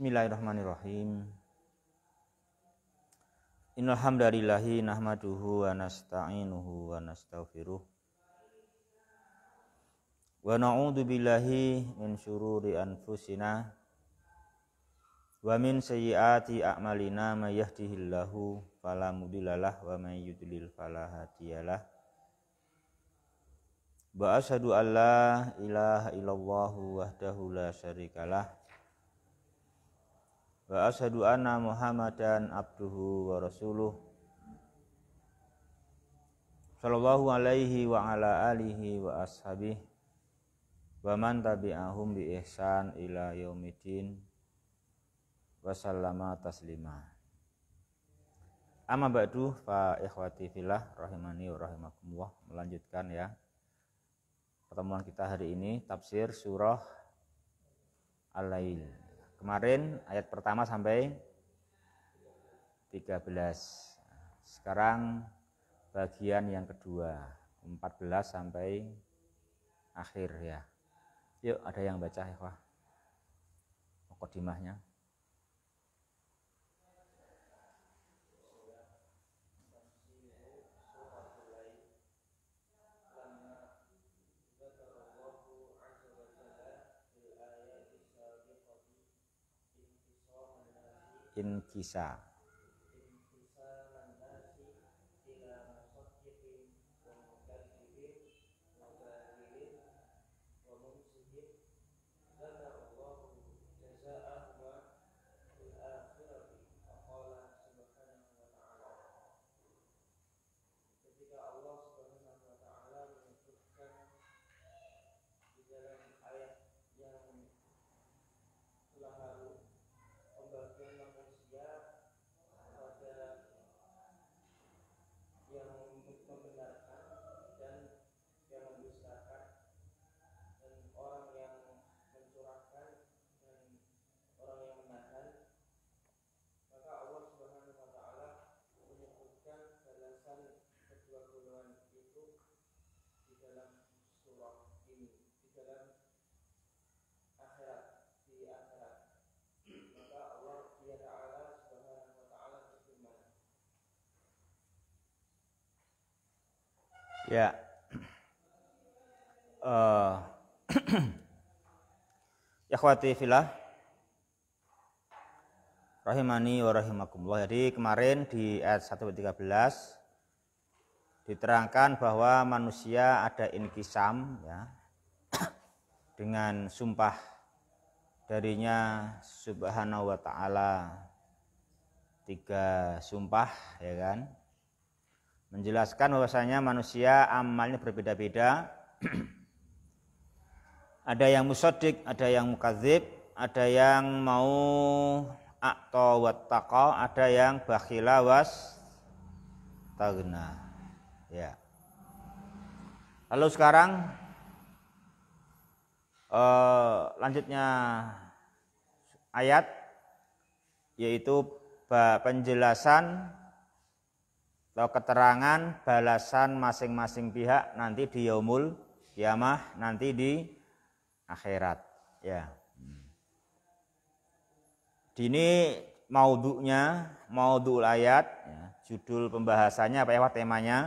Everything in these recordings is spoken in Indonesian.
Bismillahirrahmanirrahim. Innal hamdalillahi nahmaduhu wa nasta'inuhu wa nastaghfiruh. Wa na'udzu billahi min syururi anfusina wa min sayyiati a'malina may yahdihillahu fala mudhillalah wa may yudlil fala hadiyalah. Wa asyhadu an la ilaha illallah wahdahu la syarikalah wa asyhadu anna muhammadan abduhu wa rasuluh sallallahu alaihi wa ala alihi wa ashabih wa man tabi'ahum bi ihsan ila yaumiddin wa sallama taslima amma ba'du fa ikhwati fillah rahimani wa rahimakumullah melanjutkan ya pertemuan kita hari ini tafsir surah al-lail Kemarin ayat pertama sampai 13. Sekarang bagian yang kedua, 14 sampai akhir ya. Yuk ada yang baca ya, Wah. Kodimahnya. Inkisa dalam akhirat di akhirat maka Allah dia taala subhanahu wa taala berfirman ya uh, eh, filah Rahimani wa rahimakumullah Jadi kemarin di ayat 113 diterangkan bahwa manusia ada inkisam ya dengan sumpah darinya subhanahu wa ta'ala tiga sumpah ya kan menjelaskan bahwasanya manusia amalnya berbeda-beda ada yang musodik ada yang mukazib ada yang mau akto wattaqa ada yang bakhila was tagna ya lalu sekarang Eh, lanjutnya ayat yaitu penjelasan atau keterangan balasan masing-masing pihak nanti di yaumul kiamah nanti di akhirat ya di ini maudhunya maudul ayat ya, judul pembahasannya apa ya temanya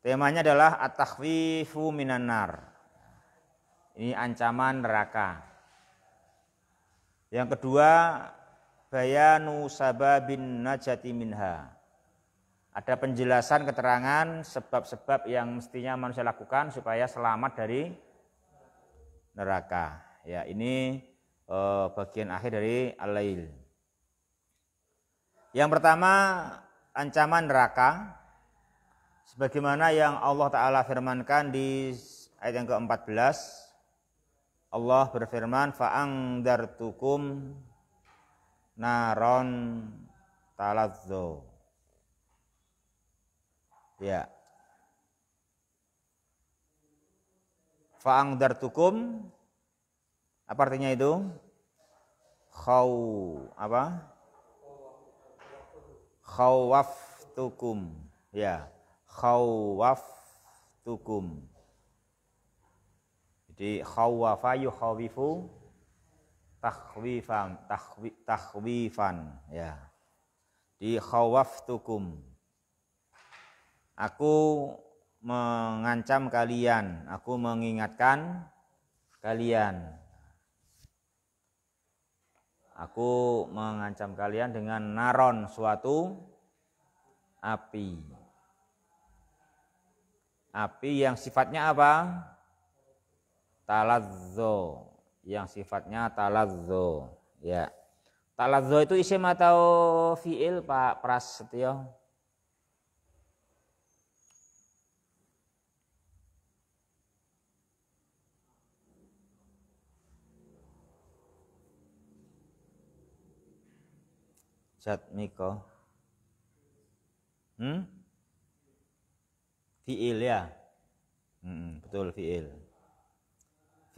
temanya adalah at-takhwifu minan nar ini ancaman neraka. Yang kedua, bayanu sababin najati minha. Ada penjelasan keterangan sebab-sebab yang mestinya manusia lakukan supaya selamat dari neraka. Ya, ini eh, bagian akhir dari al-lail. Yang pertama, ancaman neraka sebagaimana yang Allah taala firmankan di ayat yang ke-14 Allah berfirman fa'ang fa'angdartukum naron talazzo ya fa'ang fa'angdartukum apa artinya itu khaw apa tukum, ya tukum. Jadi khawafa yukhawifu takhwifan takhwi, takhwifan ya. Di khawaftukum. Aku mengancam kalian, aku mengingatkan kalian. Aku mengancam kalian dengan naron suatu api. Api yang sifatnya apa? talazzo yang sifatnya talazzo ya talazzo itu isim atau fiil Pak Prasetyo Miko hmm? fiil ya hmm, betul fiil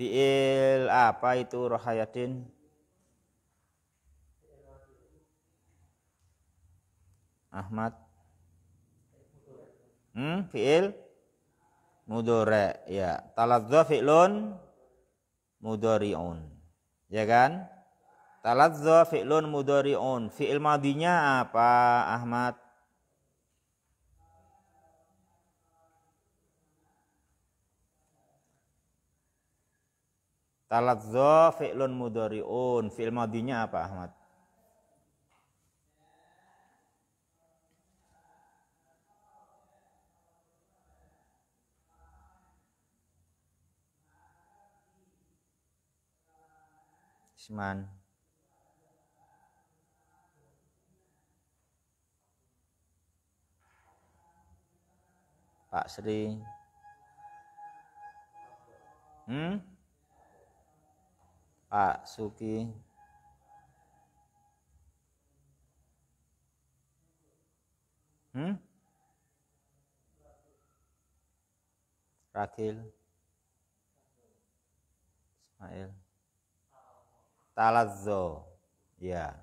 Fiil apa itu Rohayatin? Ahmad. Hmm, fiil mudore ya. taladza fi'lun mudori'un. Ya kan? taladza fi'lun mudori'un. Fi'il madinya apa Ahmad? zo fi'lun mudhari'un. Fi'il madinya apa Ahmad? Isman. Pak Sri. Hmm? Pak Suki hmm? Rakil Ismail Talazzo ya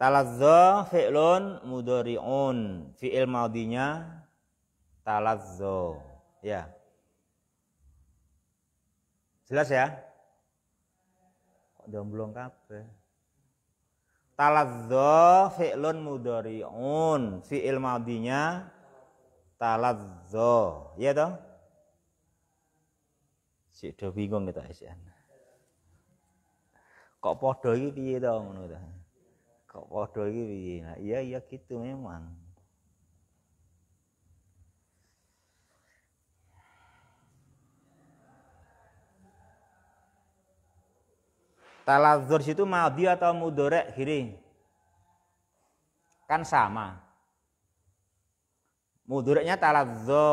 Talazzo fi'lun mudori'un fi'il maudinya talazzo ya jelas ya domblong kape. Taladzo fi'lun mudhari'un fi'il madinya taladzo. Iya toh Si do bingung kita isian ya. kok podo iki piye toh ngono kok podo iki piye nah iya iya gitu memang Taladzur situ madi atau mudorek kiri? Kan sama. Mudoreknya taladzo.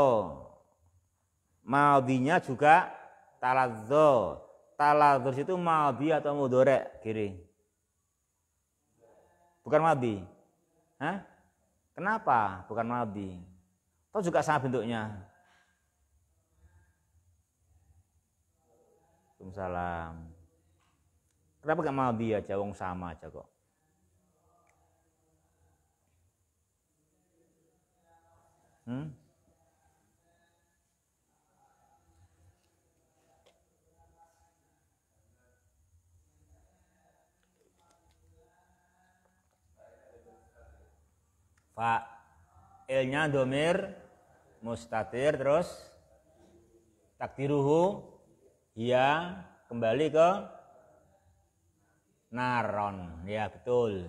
Madinya juga taladzo. Taladzur situ madi atau mudorek kiri? Bukan madi. Hah? Kenapa bukan madi? Atau juga sama bentuknya? Assalamualaikum. Kenapa gak mau dia aja sama aja kok. Hmm? domir mustatir terus takdiruhu ia kembali ke naron ya betul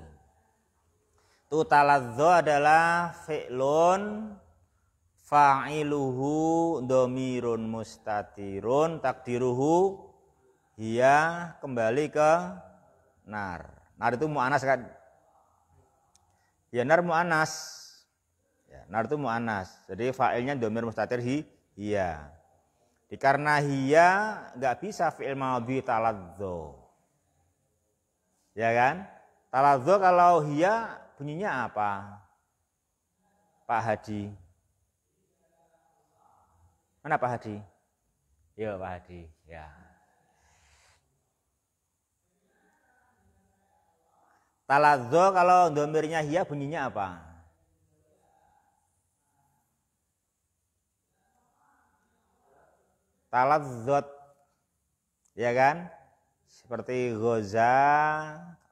tutalazzo adalah fi'lun fa'iluhu domirun mustatirun takdiruhu hiya kembali ke nar nar itu mu'anas kan ya nar mu'anas ya, nar itu mu'anas jadi fa'ilnya domir mustatir hi hiya karena hiya nggak bisa fi'il madhi taladzo Ya kan? Taladzo kalau hiya bunyinya apa? Pak Hadi. Mana Pak Hadi? Yo Pak Hadi, ya. Taladzo kalau domirnya hiya bunyinya apa? Taladzot. Ya kan? seperti goza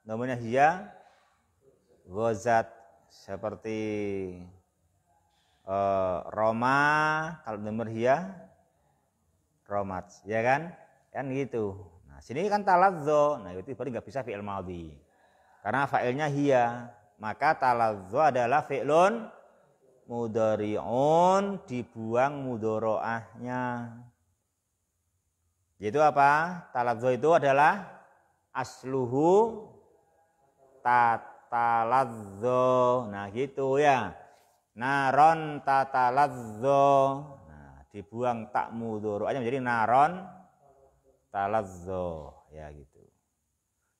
namanya hiya gozat seperti uh, Roma kalau nomor hiya Romat ya kan kan gitu nah sini kan talazzo nah itu berarti nggak bisa fi'il madhi karena fa'ilnya hiya maka talazzo adalah fi'lun mudari'un dibuang mudoroahnya yaitu apa? Talazzo itu adalah asluhu tatalazzo. Nah gitu ya. Naron tatalazzo. Nah, dibuang tak mudur. aja menjadi naron talazzo. Ya gitu.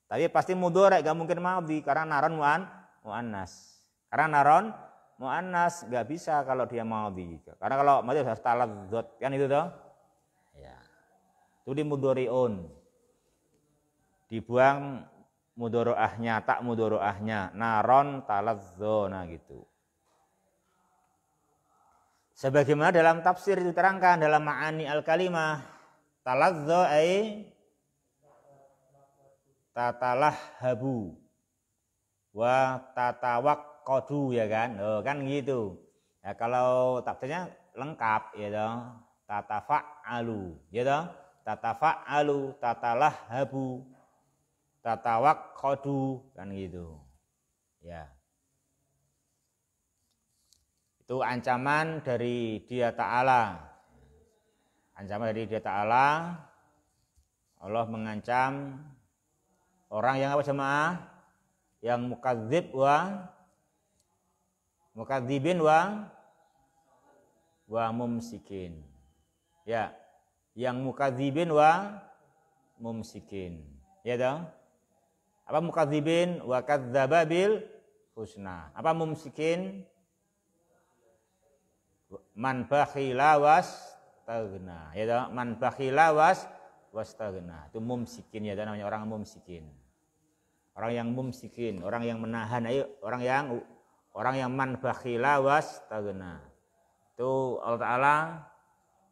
Tapi pasti mudur, gak mungkin mau di karena naron mu'an mu'annas. Karena naron mu'annas gak bisa kalau dia mau di. Karena kalau madhi harus talazzo kan itu toh itu di mudoriun dibuang ahnya tak mudoroahnya naron talazona gitu sebagaimana dalam tafsir diterangkan dalam ma'ani al-kalimah talazzo ai tatalah habu wa tatawak kodu ya kan oh, kan gitu ya kalau tafsirnya lengkap ya dong alu ya dong tatafa'alu, tatalahhabu, tatawakkadu kan gitu. Ya. Itu ancaman dari Dia Ta'ala. Ancaman dari Dia Ta'ala Allah mengancam orang yang apa jemaah? Yang mukadzib wa mukadzibin wa wa mumsikin. Ya yang mukadzibin wa mumsikin. Ya dong? Apa mukadzibin wa kadzababil husna. Apa mumsikin? Man bakhila was tagna. Ya dong? Man bakhila was wastagna. Itu mumsikin ya dong namanya orang mumsikin. Orang yang mumsikin, orang yang menahan, ayo orang yang orang yang man bakhila was Itu Allah Ta'ala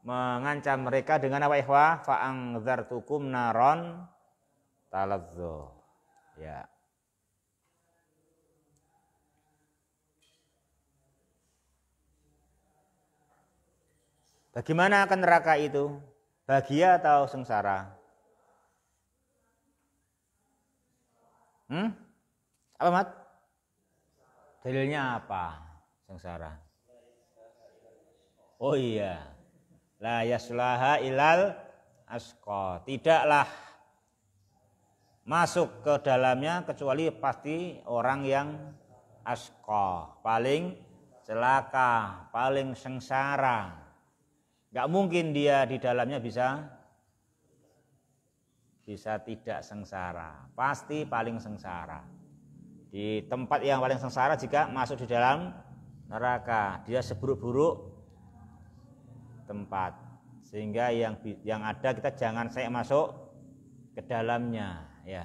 mengancam mereka dengan apa ikhwah fa'angdzartukum naron talazzo ya Bagaimana akan neraka itu? Bahagia atau sengsara? Hmm? Apa mat? Dalilnya apa? Sengsara. Oh iya la yaslaha ilal asqa tidaklah masuk ke dalamnya kecuali pasti orang yang asqa paling celaka paling sengsara Gak mungkin dia di dalamnya bisa bisa tidak sengsara pasti paling sengsara di tempat yang paling sengsara jika masuk di dalam neraka dia seburuk-buruk tempat sehingga yang yang ada kita jangan saya masuk ke dalamnya ya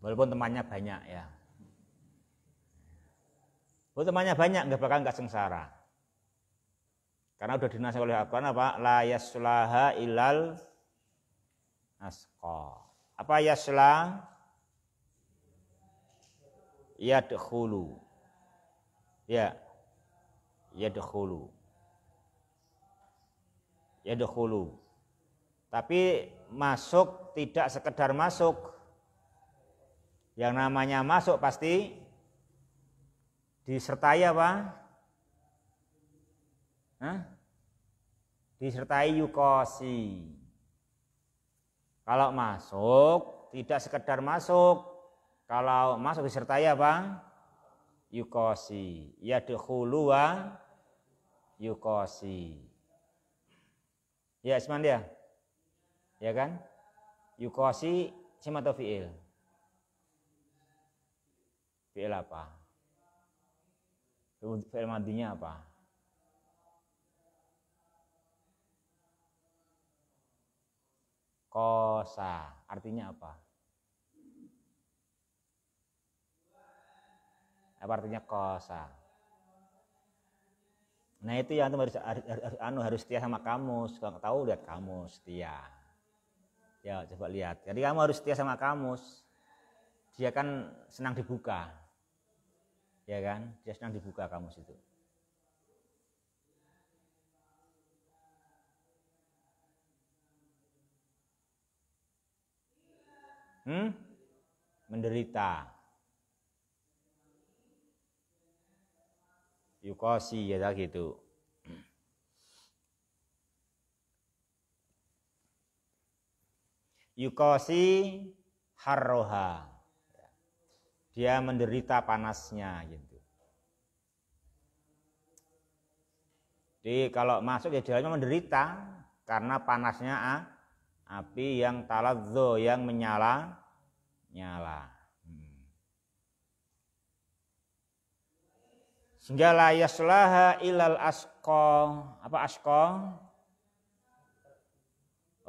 walaupun temannya banyak ya walaupun temannya banyak nggak bakal nggak sengsara karena udah dinasih oleh al apa la yaslaha ilal asqa apa yasla yadkhulu ya yadkhulu Ya dahulu Tapi masuk tidak sekedar masuk. Yang namanya masuk pasti disertai apa? Hah? Disertai yukosi. Kalau masuk tidak sekedar masuk. Kalau masuk disertai apa? Yukosi. dahulu wa yukosi. Ya, dia. Ya kan? Yukosi isim atau fi'il? Fi'il apa? Fi'il madinya apa? Kosa. Artinya apa? Apa artinya kosa? Nah itu yang itu harus, harus, harus anu harus setia sama kamus. Kalau tahu lihat kamus setia. Ya coba lihat. Jadi kamu harus setia sama kamus. Dia kan senang dibuka. Ya kan? Dia senang dibuka kamus itu. Hmm? Menderita. Yukasi ya tak gitu. Yukosi harroha. Dia menderita panasnya gitu. Jadi kalau masuk ya jalannya menderita karena panasnya api yang taladzo yang menyala nyala. sehingga la ilal asko apa asko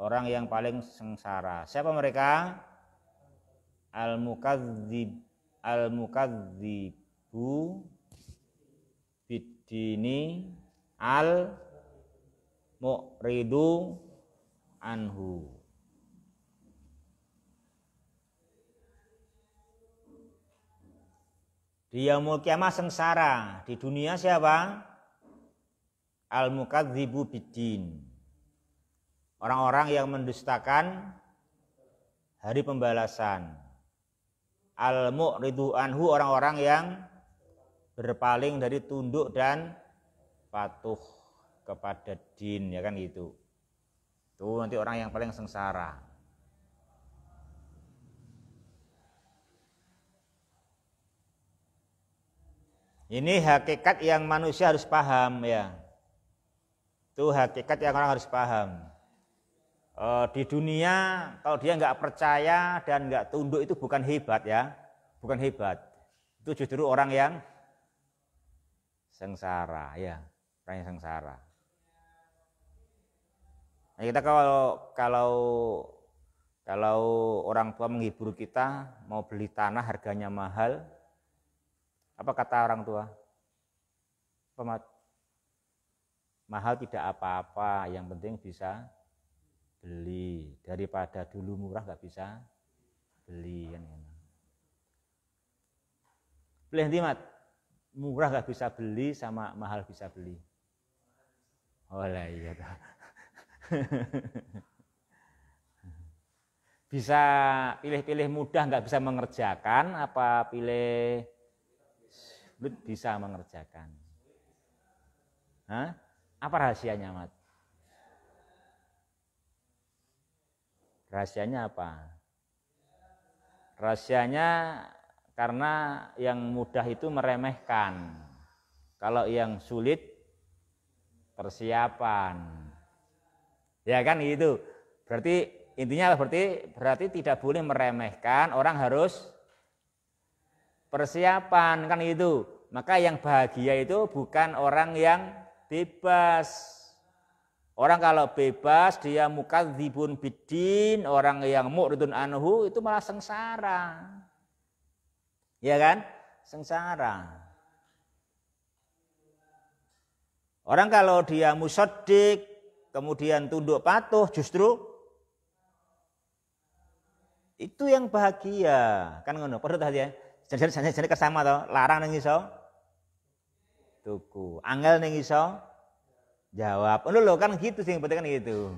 orang yang paling sengsara siapa mereka al mukadzib al mukadzibu bidini al mu'ridu anhu Di yaumul kiamah sengsara. Di dunia siapa? Al-mukadzibu bidin. Orang-orang yang mendustakan hari pembalasan. Al-mu'ridu anhu orang-orang yang berpaling dari tunduk dan patuh kepada din ya kan gitu. Tuh nanti orang yang paling sengsara. Ini hakikat yang manusia harus paham ya. Itu hakikat yang orang harus paham. E, di dunia kalau dia nggak percaya dan nggak tunduk itu bukan hebat ya, bukan hebat. Itu justru orang yang sengsara ya, orang yang sengsara. Nah, kita kalau kalau kalau orang tua menghibur kita mau beli tanah harganya mahal, apa kata orang tua? Pemat. Mahal tidak apa-apa, yang penting bisa beli. Daripada dulu murah nggak bisa beli kan, kan. Beli Pilih mat, Murah nggak bisa beli sama mahal bisa beli. Oh lah iya bisa pilih-pilih mudah nggak bisa mengerjakan apa pilih lu bisa mengerjakan. Hah? Apa rahasianya, Mat? Rahasianya apa? Rahasianya karena yang mudah itu meremehkan. Kalau yang sulit persiapan. Ya kan itu. Berarti intinya berarti berarti tidak boleh meremehkan, orang harus persiapan kan itu. Maka yang bahagia itu bukan orang yang bebas. Orang kalau bebas dia muka mukadzibun bidin, orang yang mu'ridun anhu itu malah sengsara. Ya kan? Sengsara. Orang kalau dia musodik kemudian tunduk patuh justru itu yang bahagia. Kan ngono, perlu hati ya jenis kesama to, larang neng iso tuku, angel neng iso jawab. Ngono lho kan gitu sih, penting kan gitu.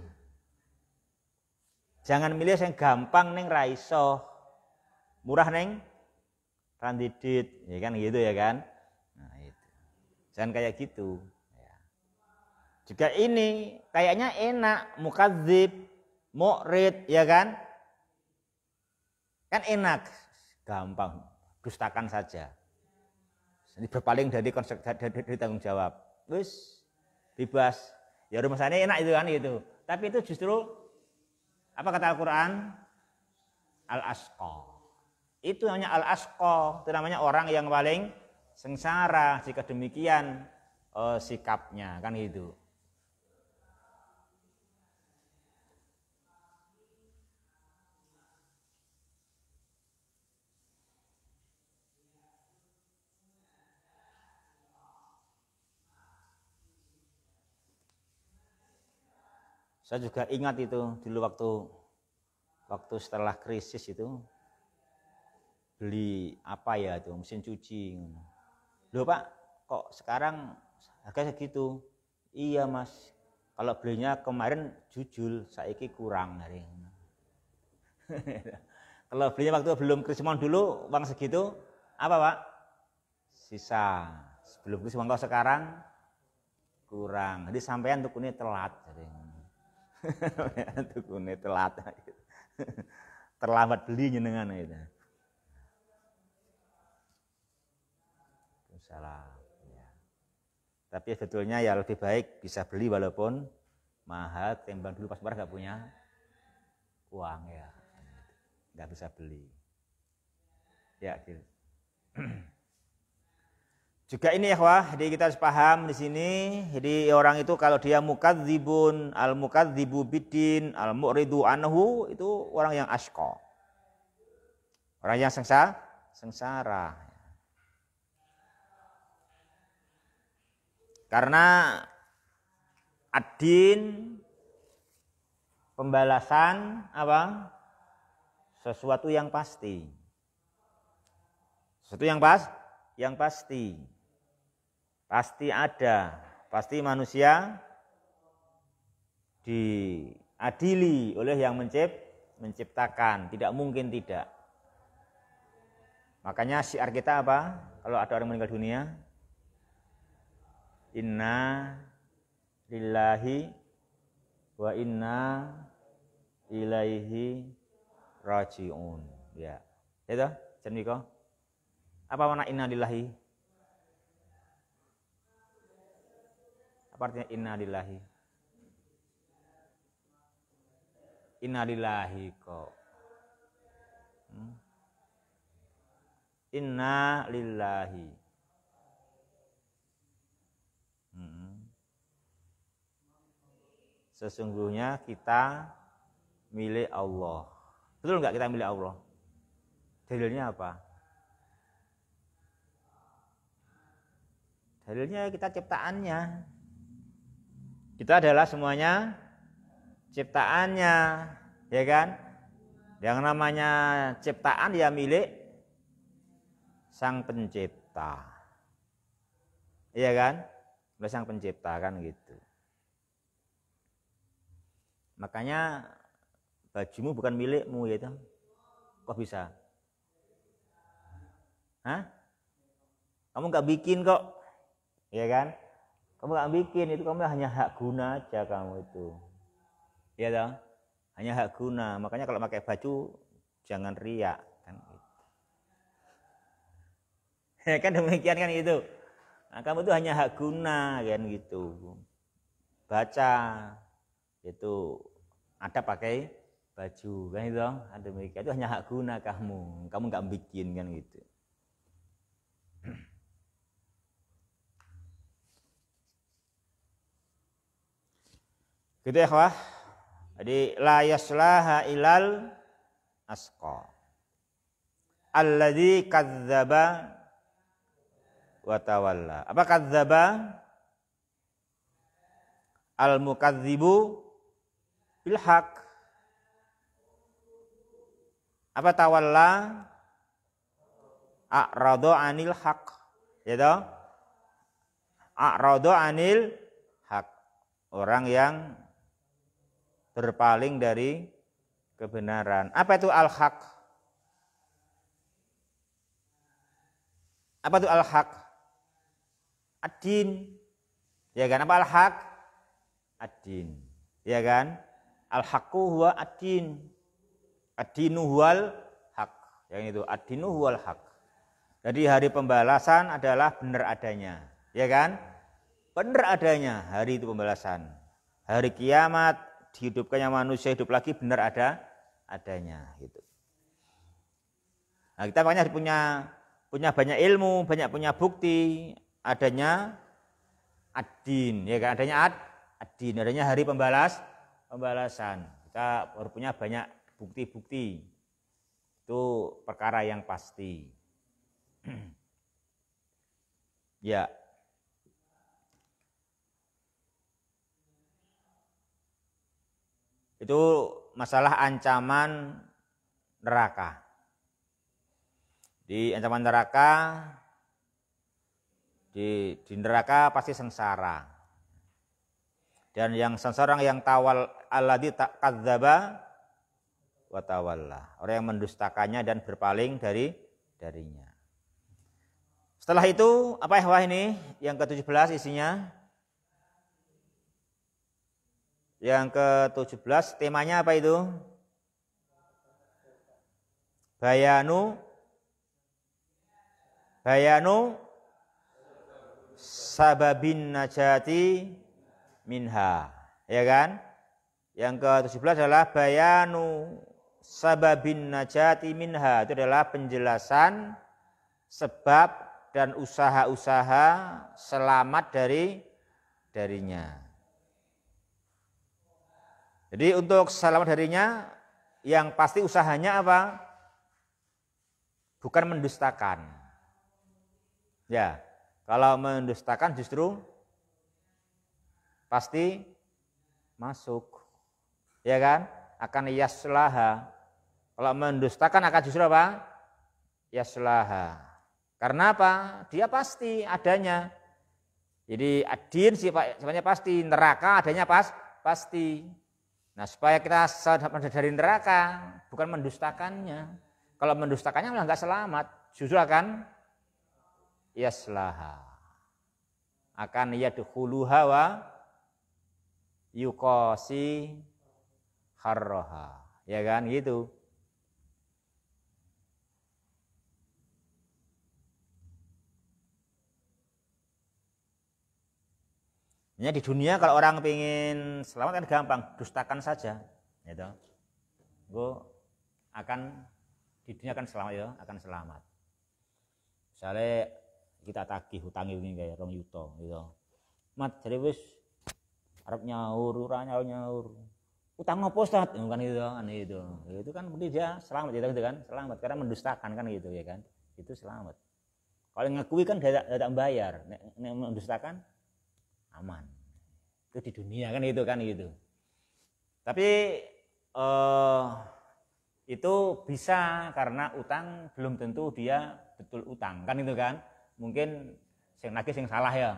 Jangan milih yang gampang neng raiso, murah neng randidit, ya kan gitu ya kan. Nah, itu. Jangan kayak gitu. Ya. Juga ini kayaknya enak, mukadzib, mukrid, ya kan? Kan enak, gampang dustakan saja. Jadi berpaling dari konsep dari, dari tanggung jawab. Terus bebas. Ya rumah sana enak itu kan gitu. Tapi itu justru apa kata Al-Qur'an? Al-asqa. Itu namanya al-asqa, itu namanya orang yang paling sengsara jika demikian eh, sikapnya kan gitu. Saya juga ingat itu dulu waktu waktu setelah krisis itu beli apa ya itu mesin cuci. Loh Pak, kok sekarang harga segitu? Iya Mas, kalau belinya kemarin jujur saiki kurang hari kalau belinya waktu belum krisis krisimon dulu uang segitu apa pak sisa sebelum krisis kalau sekarang kurang jadi sampean tuh telat jadi tukune telat gitu. terlambat beli jenengan itu salah ya. tapi sebetulnya ya lebih baik bisa beli walaupun mahal tembang dulu pas murah nggak punya uang ya nggak bisa beli ya gitu Juga ini ya wah, jadi kita harus paham di sini. Jadi orang itu kalau dia mukadzibun, al mukadzibu bidin, al mu'ridu anhu itu orang yang asko. Orang yang sengsara, sengsara. Karena adin pembalasan apa? Sesuatu yang pasti. Sesuatu yang pas, yang pasti. Pasti ada, pasti manusia diadili oleh yang mencipt, menciptakan, tidak mungkin tidak. Makanya syiar kita apa? Kalau ada orang meninggal dunia, inna lillahi wa inna ilaihi rajiun. Ya. Itu, Jan Apa mana inna lillahi? artinya inna lillahi? Inna lillahi kok. Hmm? Inna lillahi. Hmm. Sesungguhnya kita milik Allah. Betul nggak kita milik Allah? Dalilnya apa? Dalilnya kita ciptaannya itu adalah semuanya ciptaannya, ya kan? Yang namanya ciptaan ya milik sang pencipta. Iya kan? Oleh sang pencipta kan gitu. Makanya bajumu bukan milikmu ya itu. Kok bisa? Hah? Kamu nggak bikin kok. ya kan? kamu nggak bikin itu kamu hanya hak guna aja kamu itu ya dong hanya hak guna makanya kalau pakai baju jangan riak kan gitu. ya kan demikian kan itu nah, kamu itu hanya hak guna kan gitu baca itu ada pakai baju kan itu ada nah, demikian itu hanya hak guna kamu kamu nggak bikin kan gitu Gitu ya kawah. Jadi la yaslaha ilal asqa. Alladhi kazzaba wa tawalla. Apa kazzaba? Al mukadzibu bilhaq. Apa tawalla? A'radu anil haq. Ya toh? A'radu anil haq. Orang yang berpaling dari kebenaran. Apa itu al-haq? Apa itu al-haq? ad Ya kan? Apa al-haq? ad Ya kan? Al-haqqu huwa ad-din. ad huwal haq. Yang itu ad-dinu huwal haq. Jadi hari pembalasan adalah benar adanya. Ya kan? Benar adanya hari itu pembalasan. Hari kiamat dihidupkannya manusia hidup lagi benar ada adanya gitu. Nah, kita makanya punya punya banyak ilmu, banyak punya bukti adanya adin ya kan adanya ad adin adanya hari pembalas pembalasan kita baru punya banyak bukti-bukti itu perkara yang pasti ya Itu masalah ancaman neraka. Di ancaman neraka di, di neraka pasti sengsara. Dan yang sengsara yang tawal Allah takadzdzaba kadzaba watawallah. Orang yang mendustakannya dan berpaling dari darinya. Setelah itu apa ya ini yang ke-17 isinya? Yang ke-17 temanya apa itu? Bayanu Bayanu sababin najati minha. Ya kan? Yang ke-17 adalah bayanu sababin najati minha. Itu adalah penjelasan sebab dan usaha-usaha selamat dari darinya. Jadi untuk selamat harinya yang pasti usahanya apa? Bukan mendustakan. Ya, kalau mendustakan justru pasti masuk. Ya kan? Akan yaslaha. Kalau mendustakan akan justru apa? Yaslaha. Karena apa? Dia pasti adanya. Jadi adin sifatnya pasti, neraka adanya pas pasti. Nah supaya kita selamat dari neraka, bukan mendustakannya. Kalau mendustakannya malah nggak selamat, justru akan yaslaha. Akan yadkhuluha hawa yukosi harroha. Ya kan gitu. Ya, di dunia kalau orang ingin selamat kan gampang, dustakan saja. Gitu. Gue akan di dunia akan selamat ya, akan selamat. Misalnya kita tagih hutangi ini kayak rong yuto gitu. Mat jadi wis Arab nyaur, ora nyaur nyaur. Utang apa Ustaz? Bukan gitu kan itu. Ya, itu kan dia selamat gitu, gitu kan, selamat karena mendustakan kan gitu ya kan. Itu selamat. Kalau ngakui kan tidak tidak bayar, nek, nek mendustakan aman itu di dunia kan itu kan gitu tapi eh, itu bisa karena utang belum tentu dia betul utang kan itu kan mungkin sing nagih sing salah ya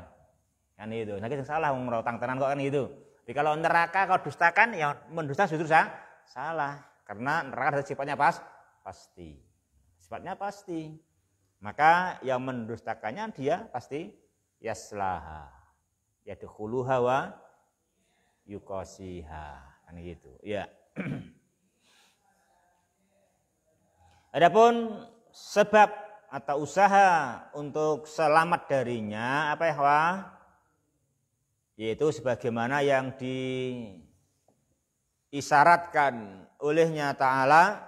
kan itu nagih sing salah wong utang tenan kok kan itu tapi kalau neraka kau dustakan ya mendusta justru sah, salah karena neraka ada sifatnya pas pasti sifatnya pasti maka yang mendustakannya dia pasti yaslaha yadkhuluha hawa yukosiha kan gitu ya Adapun sebab atau usaha untuk selamat darinya apa ya hawa yaitu sebagaimana yang diisyaratkan olehnya taala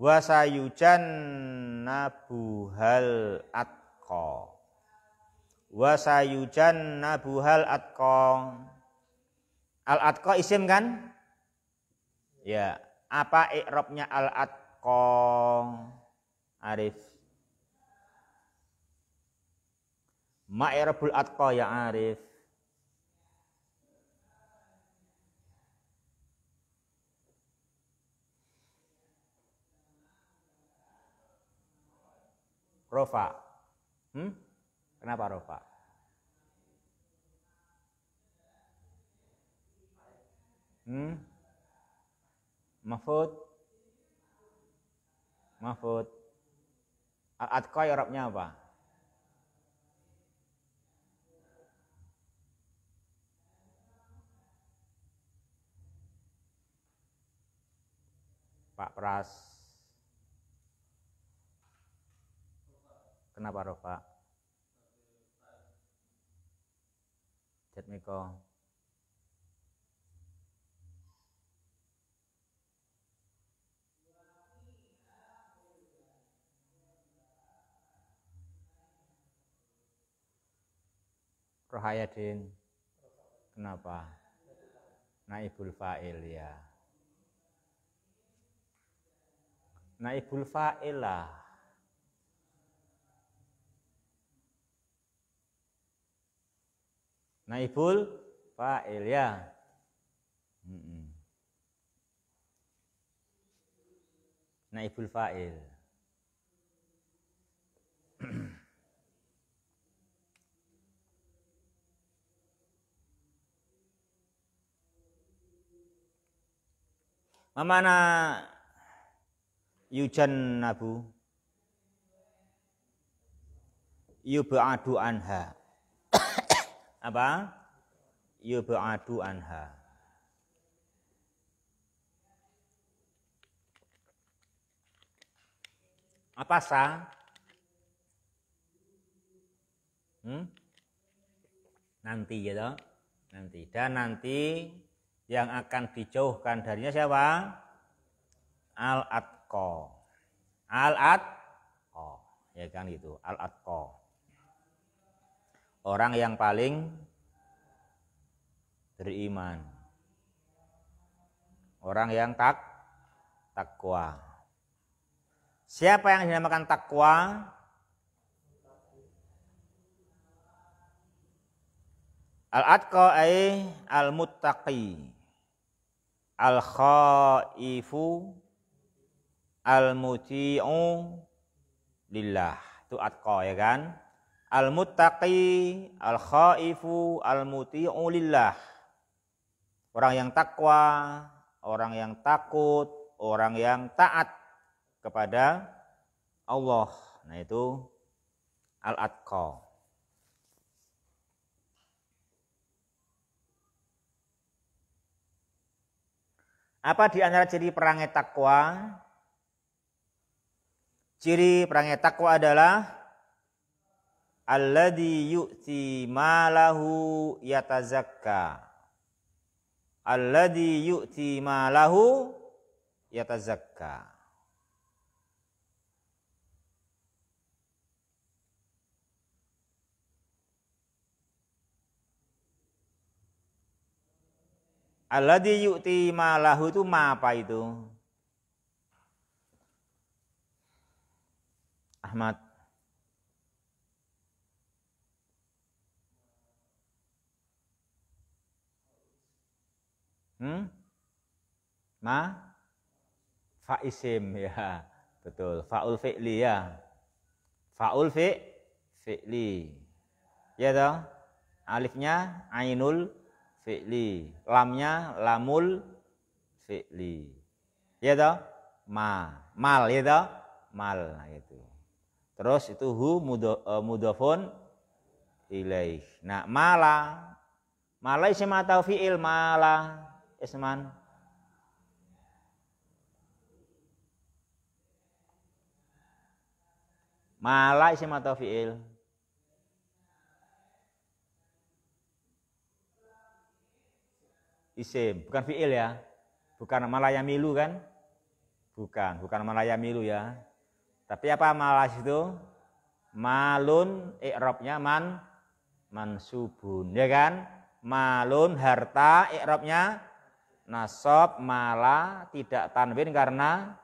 wasayujan nabuhal atqa Wasayujan nabuhal atqa al atqa isim kan ya apa ikrobnya al atqa arif ma i'rabul atqa ya arif rofa hmm? Kenapa Rofa? Hmm? Mahfud? Mahfud. al adqai Arabnya apa? Pak Pras. Kenapa Rofa? Cet meko. Rohayadin. Kenapa? Naibul fa'il ya. Naibul fa'il lah naibul fa'il ya naibul fa'il mana yujan nabu yub'adu anha apa? Yub'adu anha. Apa sah? Hmm? Nanti ya toh? Nanti. Dan nanti yang akan dijauhkan darinya siapa? Al-Atqa. Al-Atqa. Ya kan gitu. Al-Atqa orang yang paling beriman orang yang tak takwa siapa yang dinamakan takwa al atqa ay al muttaqi al khaifu al muti'u lillah itu atqa ya kan Al-muttaqi, al-khaifu, al-muti'u lillah. Orang yang takwa, orang yang takut, orang yang taat kepada Allah. Nah itu al-atqa. Apa di antara ciri perangai takwa? Ciri perangai takwa adalah alladhi yu'ti malahu yatazakka alladhi yu'ti malahu yatazakka Alladhi yu'ti malahu itu ma apa itu? Ahmad Hmm? Ma? isim ya. Betul. Fa'ul fi'li ya. Fa'ul fi' fi'li. Ya toh? Alifnya ainul fi'li. Lamnya lamul fi'li. Ya toh? Ma. Mal ya toh? Mal nah itu Terus itu hu mudo, e, ilaih. Nah, mala. Mala isim atau fi'il mala. Isman Mala isim atau fi'il? Isim, bukan fi'il ya. Bukan malaya milu kan? Bukan, bukan malaya milu ya. Tapi apa malas itu? Malun i'rabnya man mansubun, ya kan? Malun harta i'rabnya nasab mala tidak tanwin karena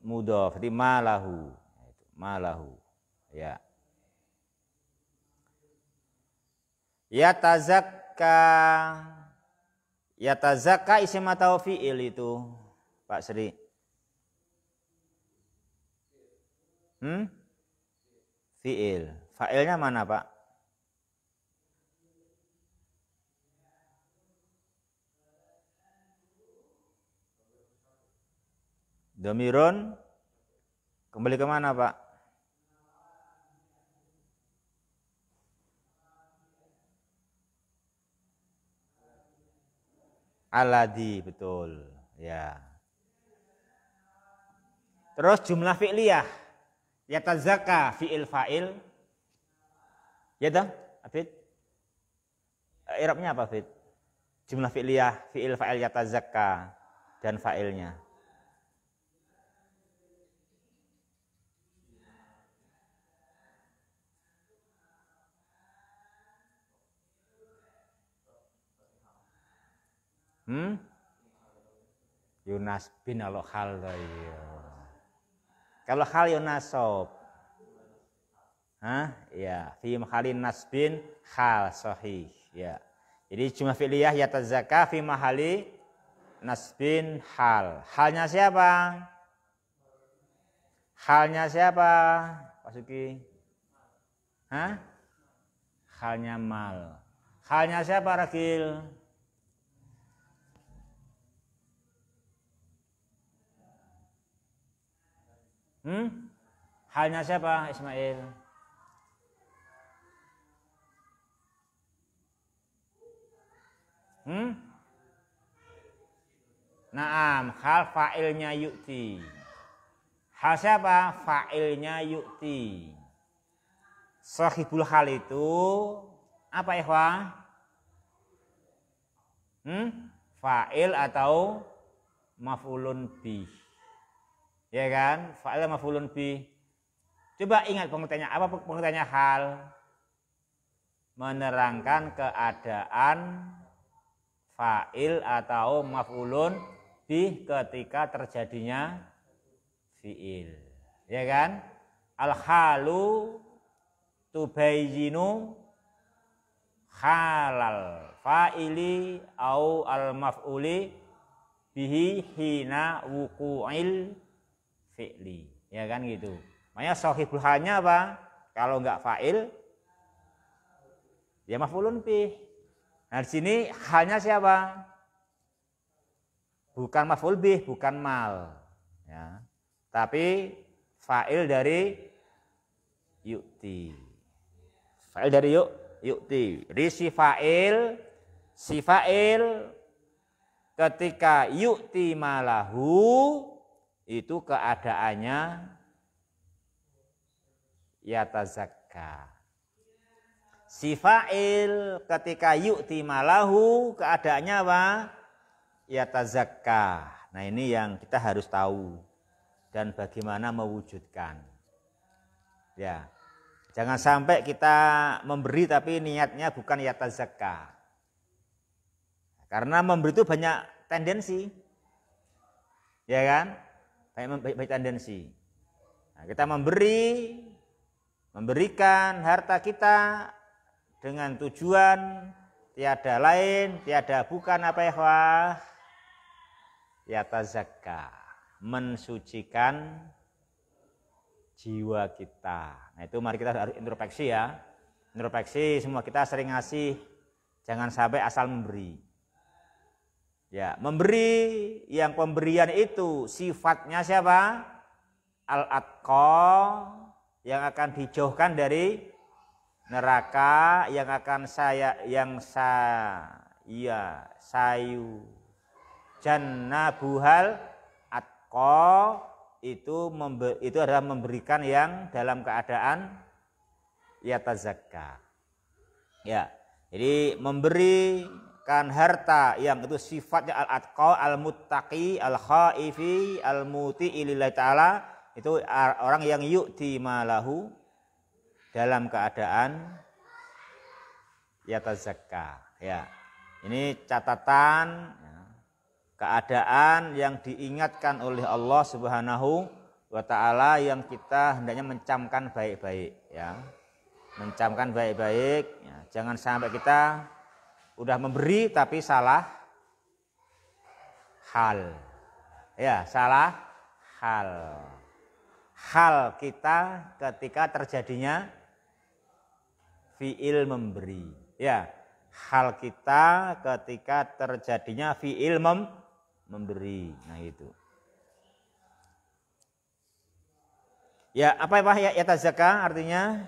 mudhof. di malahu. Malahu. Ya. Ya tazakka ya tazakka isim atau fi'il itu Pak Sri. Hmm? Fi'il. Fa'ilnya mana, Pak? Domiron kembali ke mana Pak? Aladi betul ya. Terus jumlah fi'liyah. tazaka fi'il fa'il. Ya dah, Fit? Irabnya apa Fit? Jumlah fi'liyah, fi'il fa'il tazaka dan fa'ilnya. Hmm? Yunas bin al Kalau hal Yunasob. Hah? Ya, fi nas bin hal sahih. Ya. Jadi cuma fi'liyah ya tazaka fi mahali bin hal. Halnya siapa? Halnya siapa? Pak Suki. Hah? Halnya mal. Halnya siapa Rakil? Hmm? Halnya siapa Ismail? Hmm? Naam, hal fa'ilnya yukti. Hal siapa? Fa'ilnya yukti. Sahibul hal itu apa ikhwan? Hmm? Fa'il atau maf'ulun bih. Ya kan? Fa'ala maf'ulun bi. Coba ingat pengertiannya apa pengertiannya hal? Menerangkan keadaan fa'il atau maf'ulun bi ketika terjadinya fi'il. Ya kan? Al halu tubayyinu halal fa'ili au al maf'uli bihi hina wuku'il fi'li ya kan gitu makanya sahibul halnya apa kalau nggak fa'il ya maf'ulun fi nah di sini halnya siapa bukan maf'ul bih bukan mal ya tapi fa'il dari yukti fa'il dari yuk yukti risi fa'il si fa'il ketika yukti malahu itu keadaannya yatazakka. Si Sifail ketika yu'ti malahu keadaannya apa? Yatazakka. Nah ini yang kita harus tahu dan bagaimana mewujudkan. Ya. Jangan sampai kita memberi tapi niatnya bukan yatazakka. Karena memberi itu banyak tendensi. Ya kan? kayak membaik-baik tendensi. Nah, kita memberi, memberikan harta kita dengan tujuan tiada lain, tiada bukan apa ya wah, tiada zakah, mensucikan jiwa kita. Nah itu mari kita harus introspeksi ya, introspeksi semua kita sering ngasih, jangan sampai asal memberi. Ya, memberi yang pemberian itu sifatnya siapa? Al-atqa yang akan dijauhkan dari neraka yang akan saya yang saya sayu jannah buhal atqa itu member, itu adalah memberikan yang dalam keadaan ya tazakka. Ya. Jadi memberi kan harta yang itu sifatnya al-atqa, al-muttaqi, al-khaifi, al muti lillahi ta'ala itu orang yang yu'ti malahu dalam keadaan yatazakka ya ini catatan ya, keadaan yang diingatkan oleh Allah Subhanahu wa taala yang kita hendaknya mencamkan baik-baik ya mencamkan baik-baik ya. jangan sampai kita udah memberi tapi salah hal. Ya, salah hal. Hal kita ketika terjadinya fiil memberi. Ya, hal kita ketika terjadinya fiil mem memberi. Nah, itu. Ya, apa ya Ya, yata zaka artinya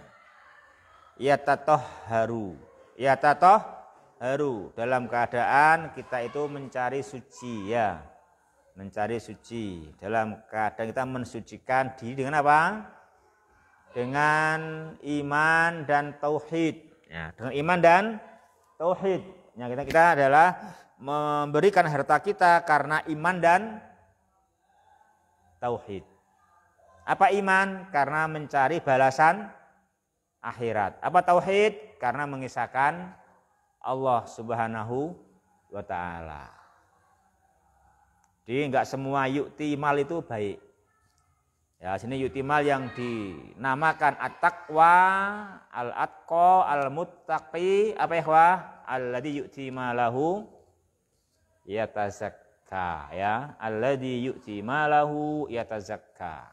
ya toh haru. Ya toh haru dalam keadaan kita itu mencari suci ya mencari suci dalam keadaan kita mensucikan diri dengan apa dengan iman dan tauhid ya dengan iman dan tauhid yang kita kita adalah memberikan harta kita karena iman dan tauhid apa iman karena mencari balasan akhirat apa tauhid karena mengisahkan Allah Subhanahu wa taala. Jadi enggak semua yukti mal itu baik. Ya, sini yukti mal yang dinamakan at-taqwa, al-atqa, al-muttaqi, apa ya, wah? Alladhi yukti malahu yatazakka ya alladhi yu'ti malahu yatazakka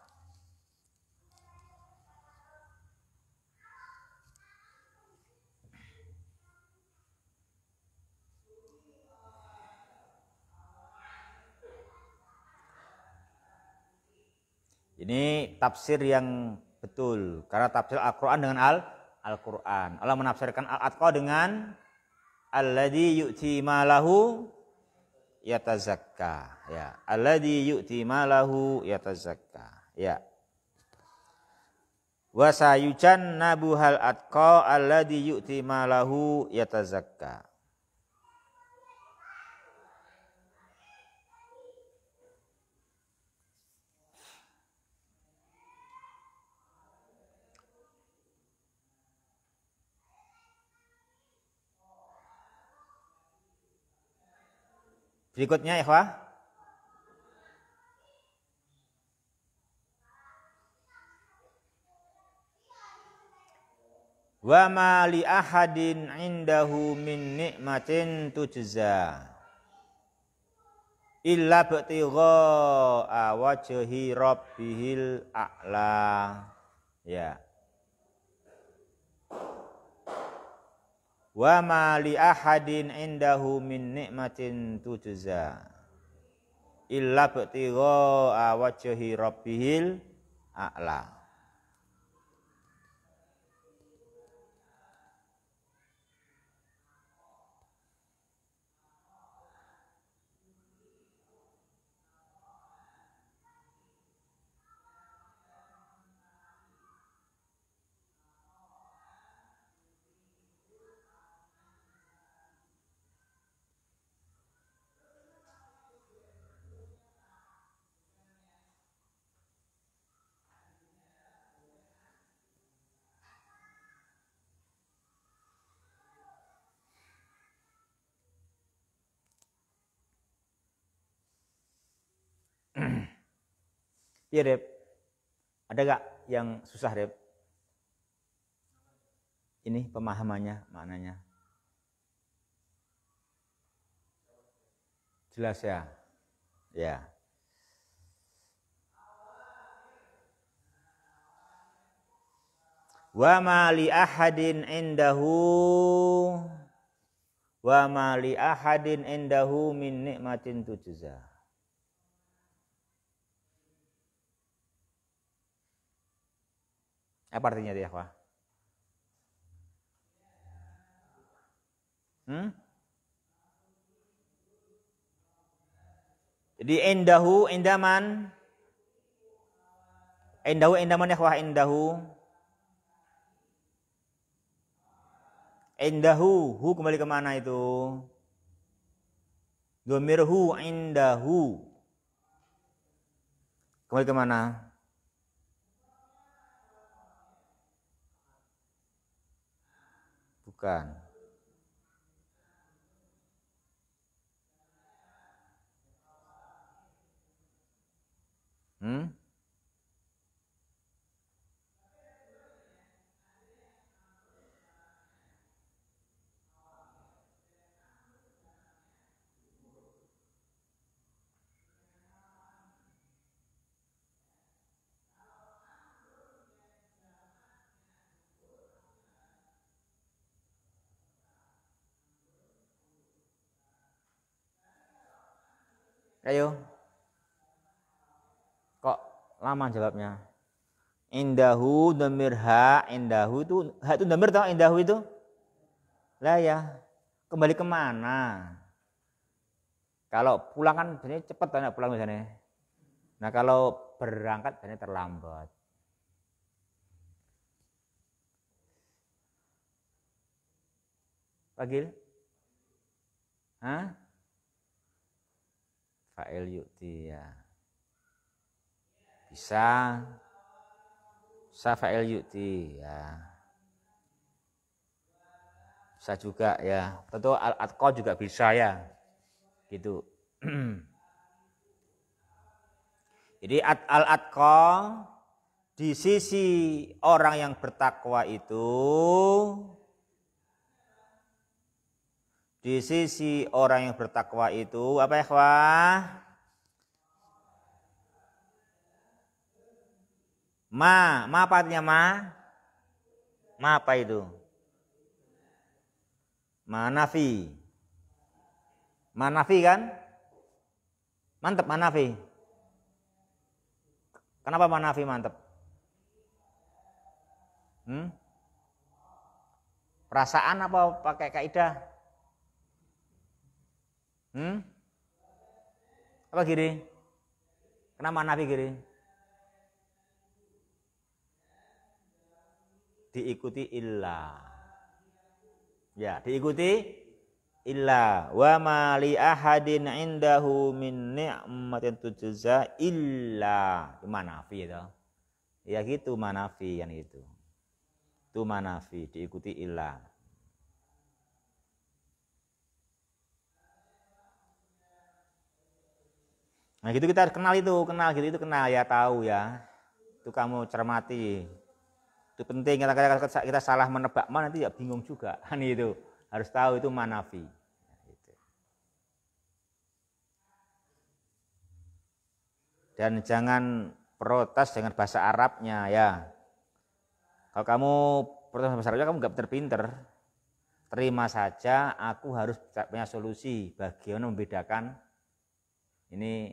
Ini tafsir yang betul karena tafsir Al-Qur'an dengan Al Al-Qur'an. Allah menafsirkan Al-Atqa dengan alladzi yu'ti malahu yatazakka ya alladzi yu'ti malahu yatazakka ya wa sayujannabuhal atqa alladzi yu'ti malahu yatazakka Berikutnya ikhwah. Wa ma li ahadin indahu min nikmatin tujza illa btigha awajhi rabbihil a'la. Ya. wa ma li ahadin indahu min nikmatin tujza illa btigha awajhi rabbihil a'la Iya, Rep. Ada gak yang susah, rep? Ini pemahamannya, maknanya. Jelas ya? Ya. Wa ma li ahadin indahu wa ma li ahadin indahu min nikmatin Apa artinya dia, Pak? Hmm? Jadi endahu endaman endahu endaman ya wah endahu endahu hu kembali kemana itu domirhu endahu kembali kemana bukan hmm Ayo. Kok lama jawabnya? Indahu demir ha, indahu itu ha itu damir tau indahu itu? Lah ya, kembali kemana? Kalau pulang kan biasanya cepat banyak pulang misalnya Nah kalau berangkat biasanya terlambat. Pagil? Hah? fa'il yu'ti ya bisa bisa fa'il yu'ti ya bisa juga ya tentu al atqa juga bisa ya gitu jadi at al atqa di sisi orang yang bertakwa itu di sisi orang yang bertakwa itu apa ya ikhwah? Ma, ma apa artinya ma? Ma apa itu? Manafi. Manafi kan? Mantep nafi Kenapa manafi mantep? Hmm? Perasaan apa pakai kaidah? Hmm? Apa kiri? Kenapa Nabi kiri? Diikuti illa. Ya, diikuti illa wa ma li ahadin indahu min ni'matin tujza illa. Manafi itu. Ya, ya gitu manafi yang itu. Itu manafi diikuti illa. Nah gitu kita harus kenal itu, kenal gitu itu kenal ya tahu ya. Itu kamu cermati. Itu penting kita kita, kita salah menebak mana nanti ya bingung juga kan nah, itu. Harus tahu itu manafi. Nah, gitu. Dan jangan protes dengan bahasa Arabnya ya. Kalau kamu protes bahasa Arabnya kamu nggak terpinter. Terima saja aku harus punya solusi bagaimana membedakan ini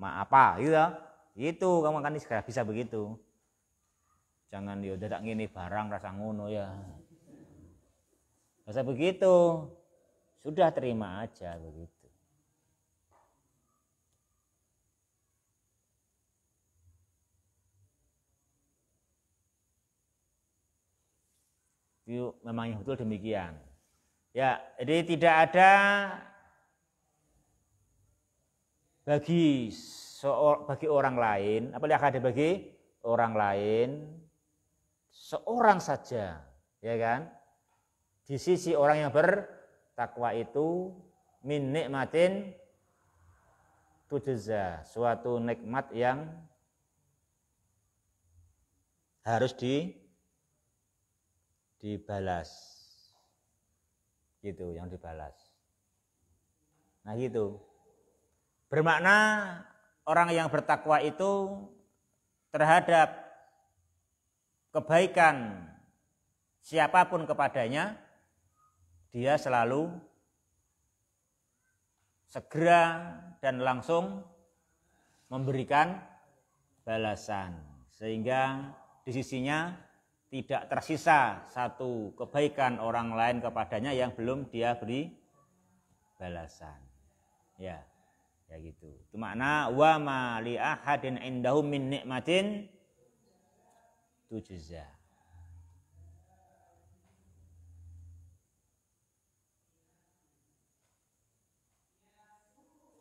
ma apa gitu itu kamu kan segera bisa begitu jangan ya dadak ngini barang rasa ngono ya rasa begitu sudah terima aja begitu itu memangnya betul demikian ya jadi tidak ada bagi bagi orang lain, apa apalagi ada bagi orang lain seorang saja, ya kan? Di sisi orang yang bertakwa itu min nikmatin tujza, suatu nikmat yang harus di dibalas. Gitu, yang dibalas. Nah, gitu. Bermakna orang yang bertakwa itu terhadap kebaikan siapapun kepadanya, dia selalu segera dan langsung memberikan balasan. Sehingga di sisinya tidak tersisa satu kebaikan orang lain kepadanya yang belum dia beri balasan. Ya ya gitu itu makna wa ma li ahadin indahu min nikmatin tujza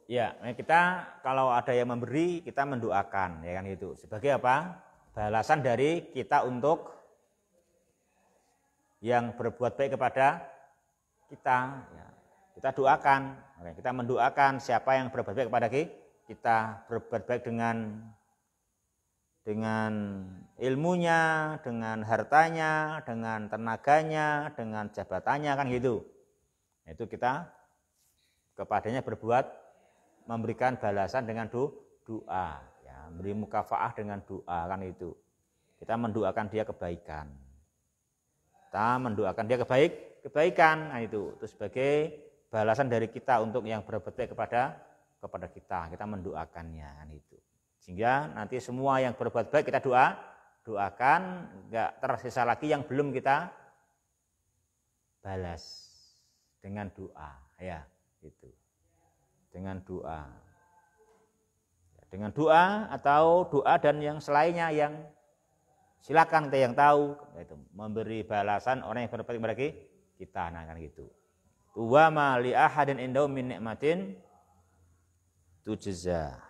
Ya, eh, kita kalau ada yang memberi, kita mendoakan, ya kan itu. Sebagai apa? Balasan dari kita untuk yang berbuat baik kepada kita. Ya. Kita doakan, kita mendoakan siapa yang berbuat baik kepada kita, kita berbuat baik dengan dengan ilmunya, dengan hartanya, dengan tenaganya, dengan jabatannya kan gitu. Itu kita kepadanya berbuat memberikan balasan dengan do, doa, ya, memberi mukafaah dengan doa kan itu. Kita mendoakan dia kebaikan. Kita mendoakan dia kebaik, kebaikan nah itu. Itu sebagai balasan dari kita untuk yang berbuat baik kepada kepada kita. Kita mendoakannya kan itu. Sehingga nanti semua yang berbuat baik kita doa, doakan enggak tersisa lagi yang belum kita balas dengan doa ya itu. Dengan doa. Dengan doa atau doa dan yang selainnya yang silakan kita yang tahu itu memberi balasan orang yang berbuat baik kepada kita nah kan gitu wa ma li ahadin indau min nikmatin tujza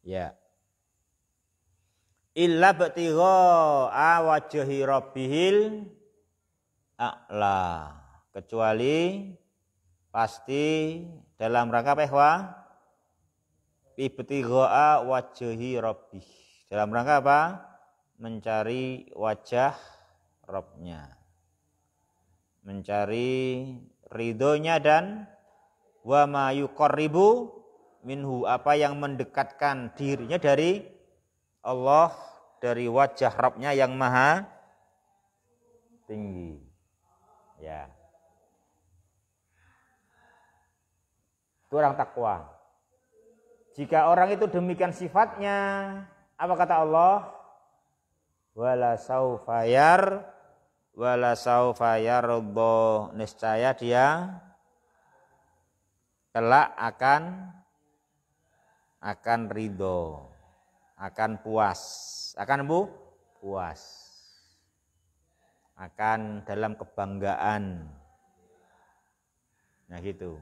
Ya. Illa btigha awajahi rabbihil a'la. Kecuali pasti dalam rangka pehwa ibtigha wajahi rabbih. Dalam rangka apa? Mencari wajah Robnya. Mencari ridhonya dan wa ma yuqarribu minhu apa yang mendekatkan dirinya dari Allah dari wajah Rabbnya yang maha tinggi ya itu orang takwa jika orang itu demikian sifatnya apa kata Allah wala saufayar wala saufayar niscaya dia kelak akan akan ridho, akan puas, akan bu puas, akan dalam kebanggaan. Nah gitu.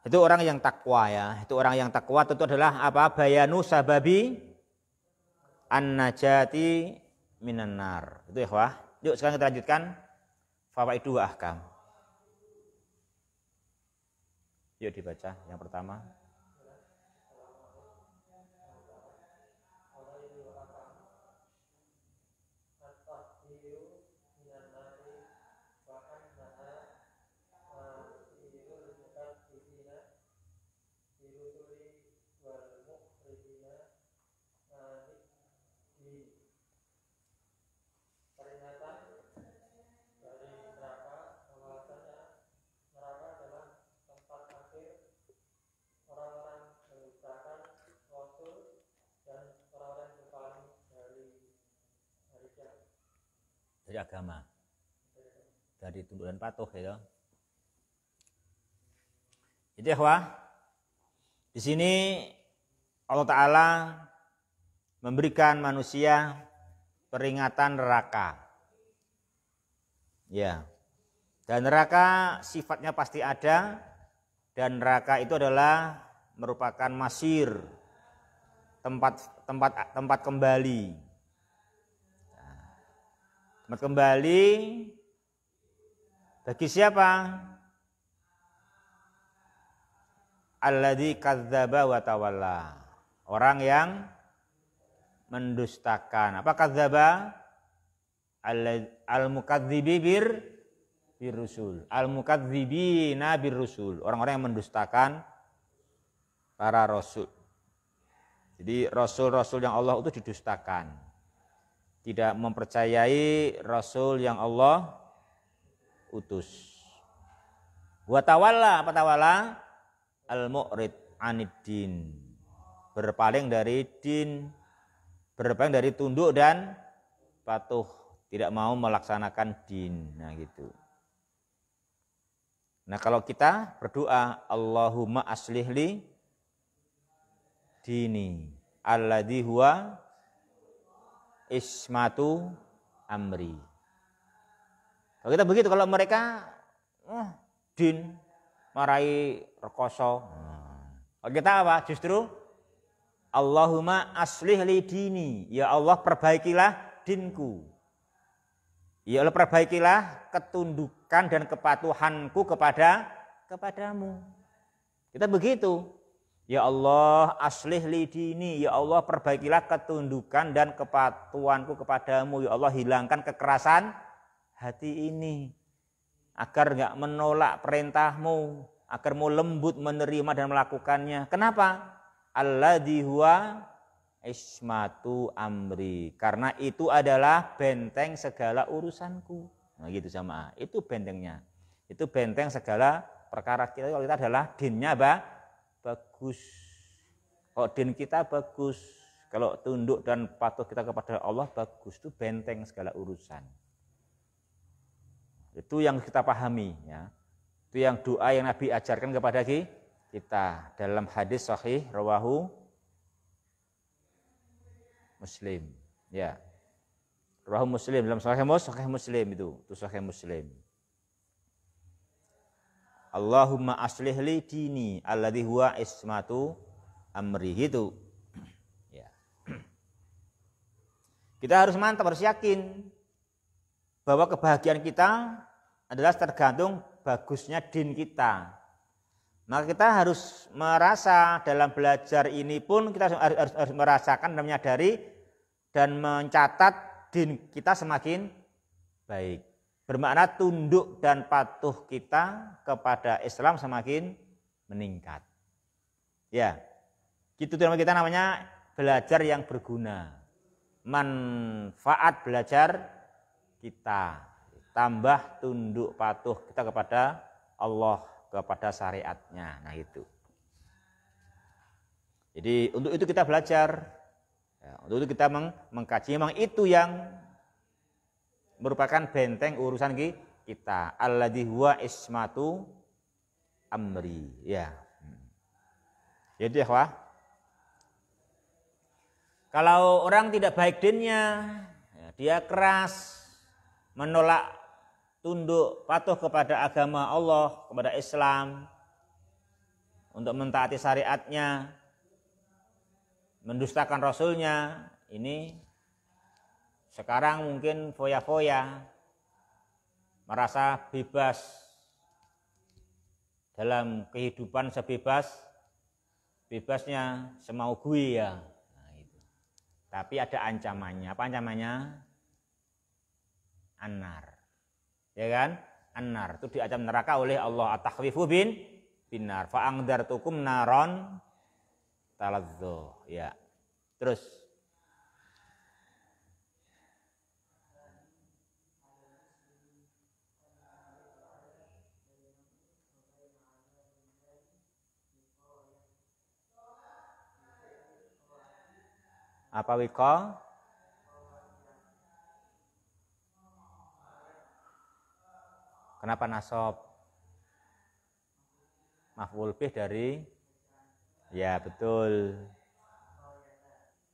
Itu orang yang takwa ya. Itu orang yang takwa itu adalah apa? Bayanu sababi an-najati minan nar. Itu ikhwah. Yuk sekarang kita lanjutkan fawaidu wa ahkam. Yuk dibaca yang pertama. dari agama dari dan patuh ya jadi ikhwah di sini Allah Ta'ala memberikan manusia peringatan neraka. Ya. Dan neraka sifatnya pasti ada dan neraka itu adalah merupakan masir tempat tempat tempat kembali kembali bagi siapa? Alladzi kadzdzaba wa tawalla. Orang yang mendustakan. Apa kadzdzaba? Al-mukadzibi bir rusul. Al-mukadzibina rusul. Orang-orang yang mendustakan para rasul. Jadi rasul-rasul yang Allah itu didustakan tidak mempercayai rasul yang Allah utus. Wa tawalla apa tawalla? Al mu'rid anid din. Berpaling dari din, berpaling dari tunduk dan patuh, tidak mau melaksanakan din. Nah gitu. Nah kalau kita berdoa Allahumma aslihli dini alladhi huwa ismatu amri. Kalau kita begitu, kalau mereka oh, din marai rekoso. Hmm. Kalau kita apa? Justru Allahumma aslih li dini. Ya Allah perbaikilah dinku. Ya Allah perbaikilah ketundukan dan kepatuhanku kepada kepadamu. Kita begitu. Ya Allah, aslih lidini. Ya Allah, perbaikilah ketundukan dan kepatuanku kepadamu. Ya Allah, hilangkan kekerasan hati ini. Agar nggak menolak perintahmu. Agar mau lembut menerima dan melakukannya. Kenapa? Allah huwa ismatu amri. Karena itu adalah benteng segala urusanku. Nah gitu sama. Itu bentengnya. Itu benteng segala perkara kita. Kalau kita adalah dinnya apa? bagus. Odin kita bagus. Kalau tunduk dan patuh kita kepada Allah bagus itu benteng segala urusan. Itu yang kita pahami ya. Itu yang doa yang Nabi ajarkan kepada kita dalam hadis sahih rawahu Muslim. Ya. Rawahu Muslim dalam sahih Muslim, sahih Muslim itu, itu sahih Muslim. Allahumma aslih li dini alladhi huwa ismatu amri itu. Ya. Kita harus mantap, harus yakin bahwa kebahagiaan kita adalah tergantung bagusnya din kita. Maka kita harus merasa dalam belajar ini pun kita harus, harus, harus merasakan dan menyadari dan mencatat din kita semakin baik. Bermakna tunduk dan patuh kita kepada Islam semakin meningkat. Ya, gitu nama kita namanya belajar yang berguna. Manfaat belajar kita. Tambah tunduk patuh kita kepada Allah, kepada syariatnya. Nah itu. Jadi untuk itu kita belajar. Ya, untuk itu kita meng mengkaji. Memang itu yang merupakan benteng urusan kita. Alladzi huwa ismatu amri. Ya. Jadi hmm. ya, wah. Kalau orang tidak baik dinnya, ya, dia keras menolak tunduk patuh kepada agama Allah, kepada Islam, untuk mentaati syariatnya, mendustakan rasulnya, ini sekarang mungkin foya-foya, merasa bebas dalam kehidupan sebebas bebasnya semau gue ya. Nah, itu. Tapi ada ancamannya. Apa ancamannya? Anar. Ya kan? Anar itu diancam neraka oleh Allah At-Takhwifu bin binar. tukum naron talazzo. Ya. Terus Apa wiko? Kenapa nasob Maf'ul bih dari ya betul.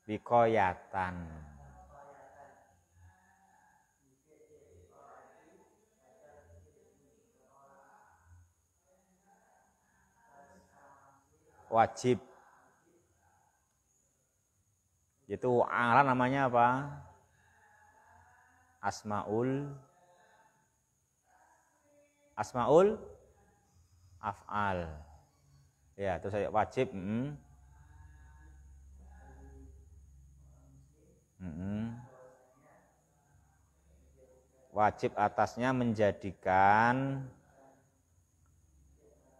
wiko yatan Wajib itu ala namanya apa? Asmaul Asmaul af'al. Ya, itu saya wajib, mm. Mm. Wajib atasnya menjadikan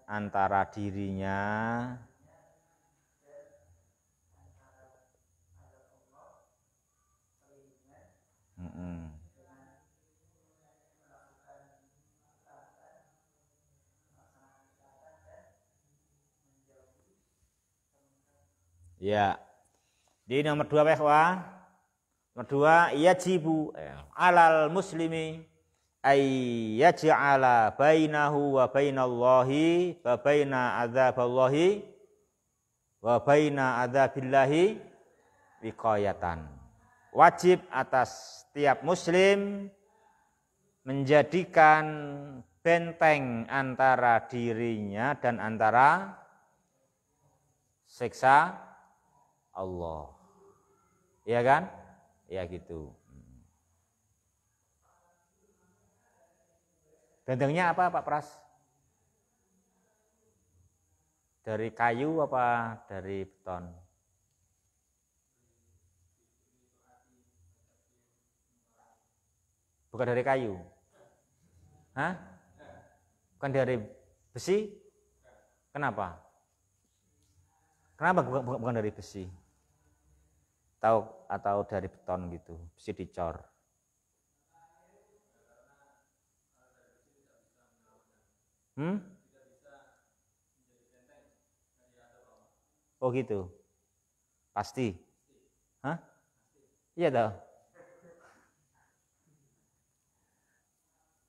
antara dirinya Ya. Di nomor dua ikhwan. Nomor dua yajibu eh, alal muslimi ay yaj'ala bainahu wa bainallahi wa baina adzaballahi wa baina adzabillahi wiqayatan wajib atas setiap muslim menjadikan benteng antara dirinya dan antara seksa Allah. Iya kan? Ya gitu. Bentengnya apa Pak Pras? Dari kayu apa dari beton? bukan dari kayu Hah? bukan dari besi kenapa kenapa bukan, bukan dari besi atau atau dari beton gitu besi dicor hmm? oh gitu pasti Hah? Iya toh.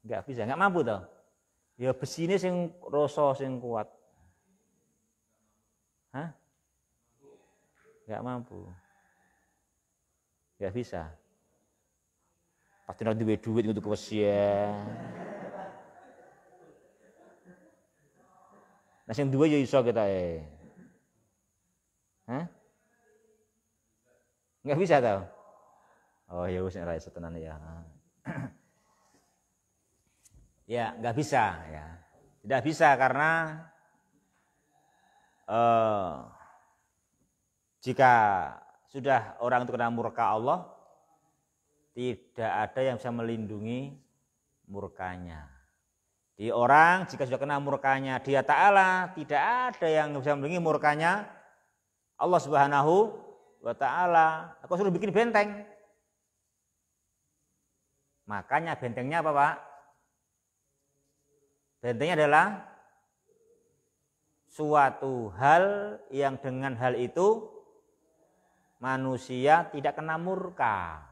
nggak bisa nggak mampu tau ya besi ini sing rosso sing kuat hah nggak mampu nggak bisa pasti nanti duit duit untuk besi ya nah sing dua ya iso kita eh hah nggak bisa tau oh ya gue ora tenan ya Ya, nggak bisa ya. Tidak bisa karena eh, jika sudah orang itu kena murka Allah, tidak ada yang bisa melindungi murkanya. Di orang jika sudah kena murkanya dia taala tidak ada yang bisa melindungi murkanya Allah Subhanahu wa taala. Aku suruh bikin benteng. Makanya bentengnya apa, Pak? Dan intinya adalah suatu hal yang dengan hal itu manusia tidak kena murka.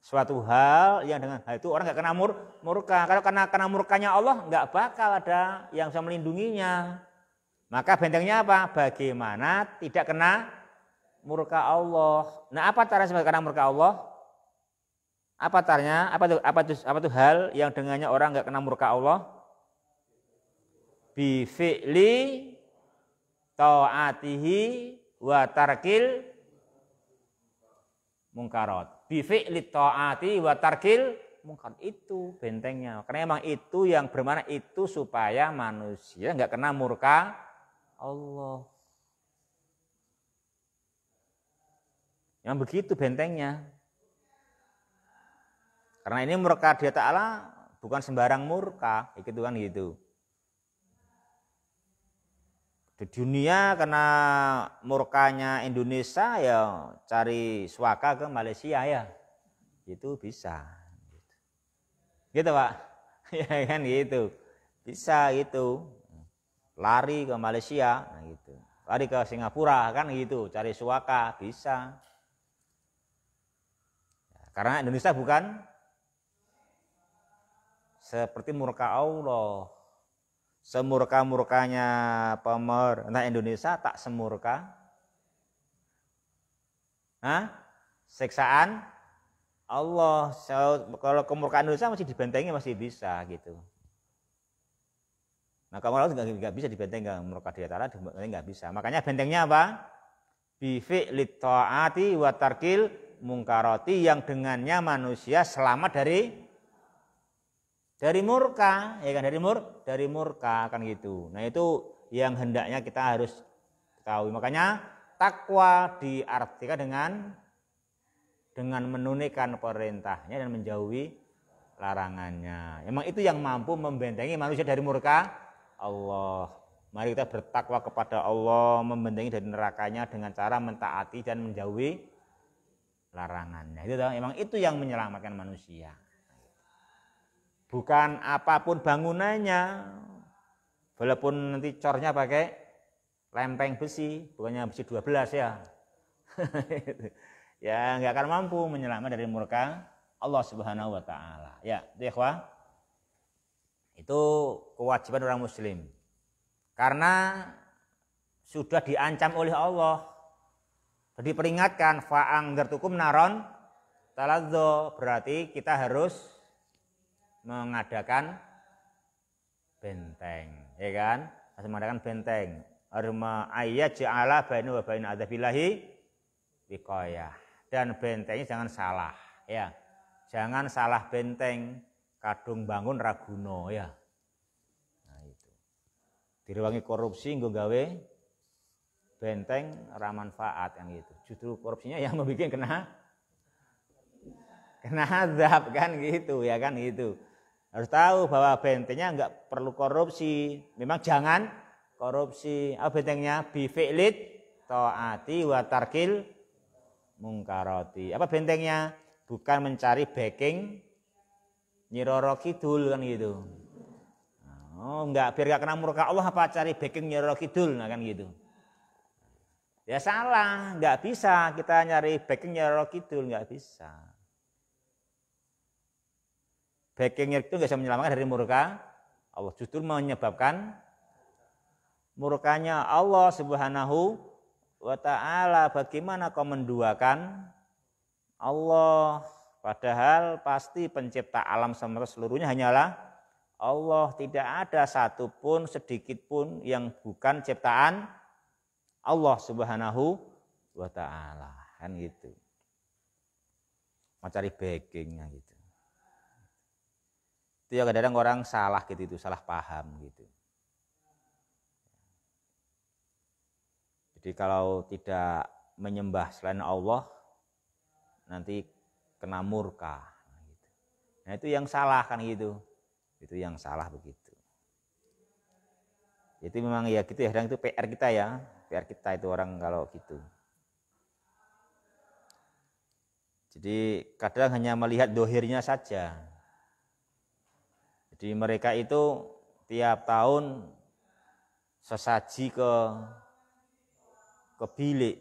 Suatu hal yang dengan hal itu orang nggak kena mur, murka. Kalau kena kena murkanya Allah nggak bakal ada yang bisa melindunginya. Maka bentengnya apa? Bagaimana tidak kena murka Allah. Nah apa cara sebagai kena murka Allah? Apa tarnya? Apa tuh apa tuh apa tuh hal yang dengannya orang nggak kena murka Allah? bivili toatihi ta'atihi wa tarkil toatihi bivili mungkar ta'ati wa tarkil mungkarot Itu bentengnya. Karena emang itu yang bermana itu supaya manusia nggak kena murka Allah. Yang begitu bentengnya. Karena ini murka dia Ta'ala bukan sembarang murka, itu kan gitu. Di dunia karena murkanya Indonesia ya cari suaka ke Malaysia ya. Itu bisa. Gitu, gitu Pak. ya kan gitu. Bisa gitu. Lari ke Malaysia, nah gitu. Lari ke Singapura kan gitu, cari suaka bisa. Karena Indonesia bukan seperti murka Allah. Semurka-murkanya pemerintah Indonesia tak semurka. Hah? seksaan Allah. kalau kemurkaan Indonesia masih dibentengi masih bisa gitu. Nah kamu Allah nggak bisa dibenteng nggak murka dia taala nggak bisa. Makanya bentengnya apa? Bivik litoati watarkil mungkaroti yang dengannya manusia selamat dari dari murka ya kan dari mur dari murka kan gitu nah itu yang hendaknya kita harus ketahui makanya takwa diartikan dengan dengan menunaikan perintahnya dan menjauhi larangannya emang itu yang mampu membentengi manusia dari murka Allah mari kita bertakwa kepada Allah membentengi dari nerakanya dengan cara mentaati dan menjauhi larangannya itu emang itu yang menyelamatkan manusia Bukan apapun bangunannya, walaupun nanti cornya pakai lempeng besi, bukannya besi 12 ya. ya nggak akan mampu menyelamat dari murka Allah Subhanahu wa taala. Ya, itu ya? Itu kewajiban orang muslim. Karena sudah diancam oleh Allah. Diperingatkan fa'ang gertukum naron taladzo berarti kita harus mengadakan benteng, ya kan? Harus mengadakan benteng. Arma ja'ala bainu wa bainu adzabillahi wiqayah. Dan bentengnya jangan salah, ya. Jangan salah benteng. Kadung bangun raguno, ya. Nah itu. Diruangi korupsi nggo gawe benteng ramanfaat yang itu. Justru korupsinya yang membuat kena kena azab kan gitu ya kan gitu harus tahu bahwa bentengnya nggak perlu korupsi. Memang jangan korupsi. Apa bentengnya? Bifi'lid ta'ati wa tarkil mungkaroti. Apa bentengnya? Bukan mencari backing nyiroro kidul kan gitu. Oh, enggak biar enggak kena murka Allah apa cari backing nyiroro kidul nah kan gitu. Ya salah, enggak bisa kita nyari backing nyiroro kidul enggak bisa backingnya itu nggak bisa menyelamatkan dari murka Allah justru menyebabkan murkanya Allah subhanahu wa ta'ala bagaimana kau menduakan Allah padahal pasti pencipta alam semesta seluruhnya hanyalah Allah tidak ada satupun sedikit pun yang bukan ciptaan Allah subhanahu wa ta'ala kan gitu mau cari backingnya gitu itu ya kadang-kadang orang salah gitu itu salah paham gitu jadi kalau tidak menyembah selain Allah nanti kena murka gitu. nah itu yang salah kan gitu itu yang salah begitu jadi memang ya gitu ya kadang itu PR kita ya PR kita itu orang kalau gitu jadi kadang hanya melihat dohirnya saja jadi mereka itu tiap tahun sesaji ke ke bilik.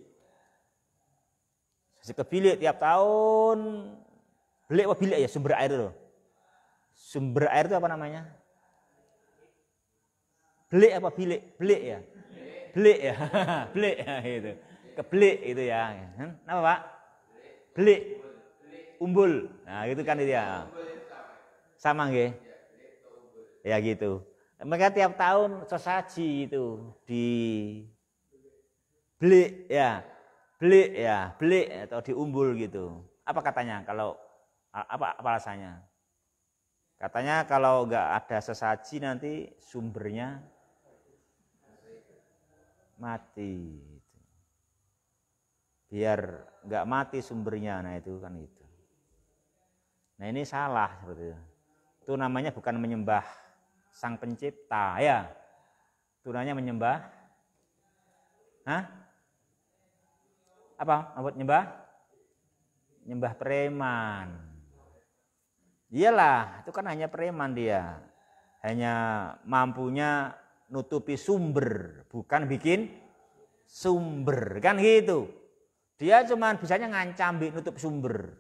Sesaji ke bilik tiap tahun. Bilik apa bilik ya sumber air itu. Sumber air itu apa namanya? Belik apa bilik? Belik ya. Belik ya. Belik ya gitu. Kebelik itu ya. Kenapa, hmm? Pak? Belik. Umbul. Nah, gitu kan itu ya. Sama nggih ya gitu mereka tiap tahun sesaji itu di beli ya beli ya beli atau diumbul gitu apa katanya kalau apa, apa rasanya? katanya kalau nggak ada sesaji nanti sumbernya mati gitu. biar nggak mati sumbernya nah itu kan itu nah ini salah seperti itu itu namanya bukan menyembah sang pencipta ya turunannya menyembah Hah? apa buat nyembah nyembah preman iyalah itu kan hanya preman dia hanya mampunya nutupi sumber bukan bikin sumber kan gitu dia cuma bisanya ngancam bikin nutup sumber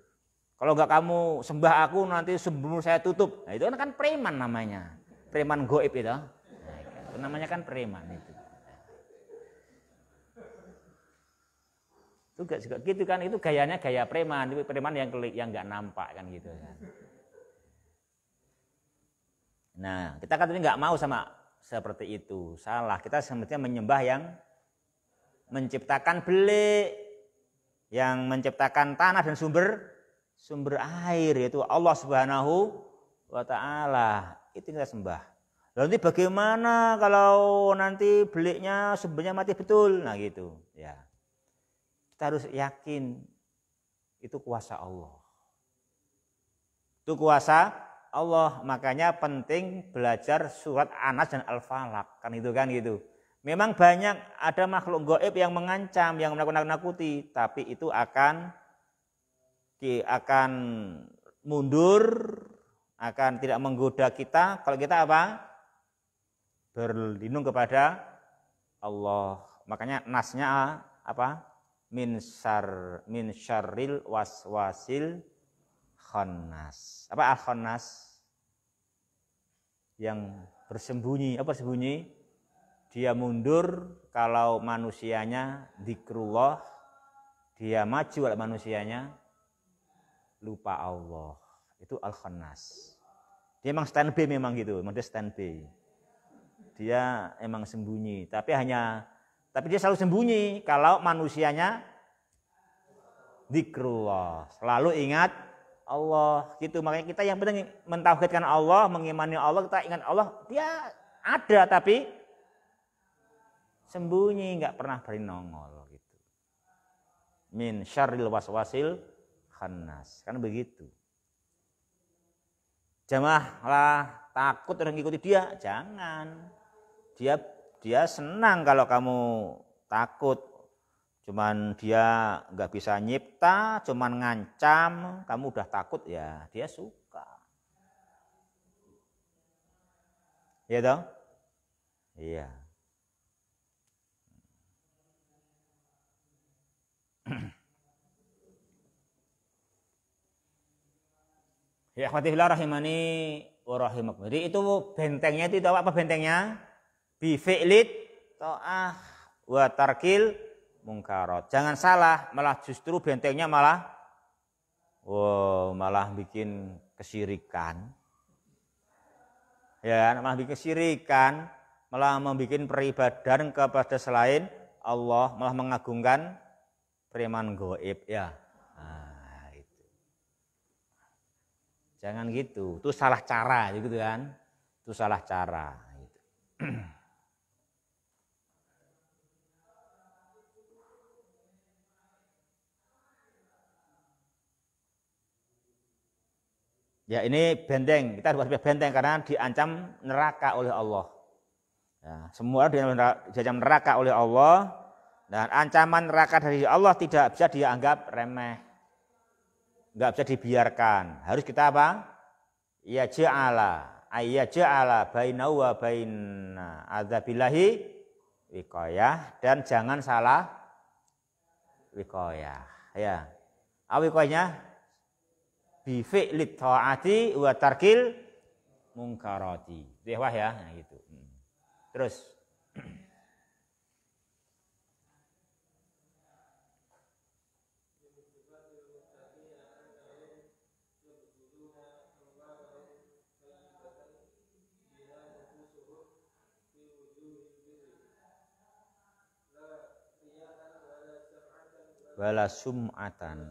kalau nggak kamu sembah aku nanti sumber saya tutup nah itu kan preman namanya preman goib itu. Namanya kan preman itu. Itu juga gitu kan, itu gayanya gaya preman, preman yang yang nggak nampak kan gitu. Kan. Nah, kita kan tadi nggak mau sama seperti itu, salah. Kita sebetulnya menyembah yang menciptakan beli, yang menciptakan tanah dan sumber sumber air yaitu Allah Subhanahu wa taala itu kita sembah. Lalu nanti bagaimana kalau nanti beliknya sebenarnya mati betul? Nah gitu ya. Kita harus yakin itu kuasa Allah. Itu kuasa Allah. Makanya penting belajar surat Anas dan Al-Falak. Kan itu kan gitu. Memang banyak ada makhluk goib yang mengancam, yang menakut-nakuti, tapi itu akan akan mundur akan tidak menggoda kita kalau kita apa? Berlindung kepada Allah. Makanya nasnya ah, apa? Min syar min syarril waswasil khannas. Apa al khannas? Yang bersembunyi, apa sembunyi? Dia mundur kalau manusianya dikruloh dia maju kalau manusianya lupa Allah itu al khanas dia emang standby memang gitu memang dia standby dia emang sembunyi tapi hanya tapi dia selalu sembunyi kalau manusianya zikrullah selalu ingat Allah gitu makanya kita yang penting mentauhidkan Allah mengimani Allah kita ingat Allah dia ada tapi sembunyi nggak pernah beri nongol gitu min syarril waswasil khannas kan begitu jamaah lah takut orang ngikuti dia jangan dia dia senang kalau kamu takut cuman dia nggak bisa nyipta cuman ngancam kamu udah takut ya dia suka ya dong iya Ya akhwati rahimani warahimakum. Jadi itu bentengnya itu, itu apa bentengnya? Bi fi'lit ta'ah mungkarot. Jangan salah, malah justru bentengnya malah wow, malah bikin kesirikan. Ya, malah bikin kesirikan, malah membuat peribadan kepada selain Allah, malah mengagungkan preman goib ya. Nah. Jangan gitu, itu salah cara gitu kan. Itu salah cara. Gitu. Ya ini benteng, kita harus benteng karena diancam neraka oleh Allah. Ya, semua diancam neraka oleh Allah dan ancaman neraka dari Allah tidak bisa dianggap remeh nggak bisa dibiarkan. Harus kita apa? Ya ja'ala ayya ja'ala bainahu wa baina azabilahi wiqayah dan jangan salah wiqayah. Ya. Apa wiqayahnya? Bi ta'ati wa tarkil mungkarati. Dewah ya, nah gitu. Hmm. Terus wala sum'atan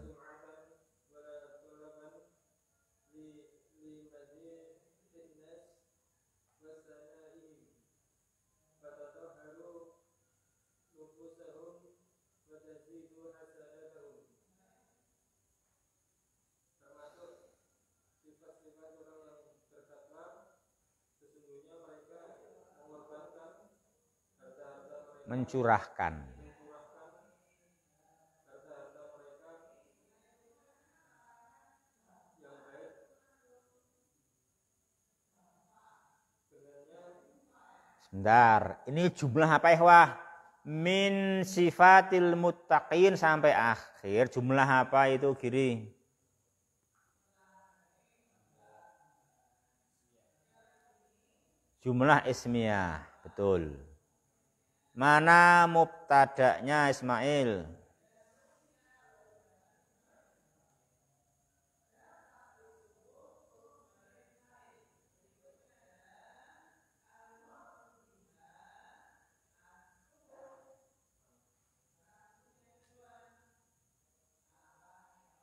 mencurahkan Bentar, ini jumlah apa ya wah? Min sifatil muttaqin sampai akhir jumlah apa itu kiri? Jumlah ismiyah, betul. Mana mubtadaknya Ismail?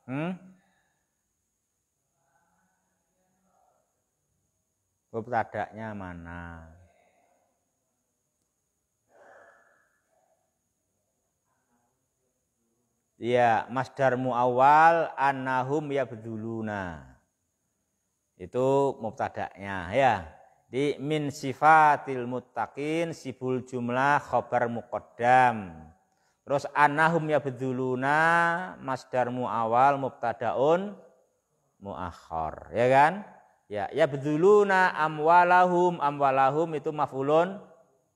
Hmm? Mubtada'nya mana? Ya, Mas masdarmu awal annahum yabduluna. Itu mubtada'nya ya. Di min sifatil muttaqin sibul jumlah khobar muqaddam. Terus ya beduluna masdar awal mubtadaun akhor, ya kan? Ya, ya beduluna amwalahum amwalahum itu maf'ulun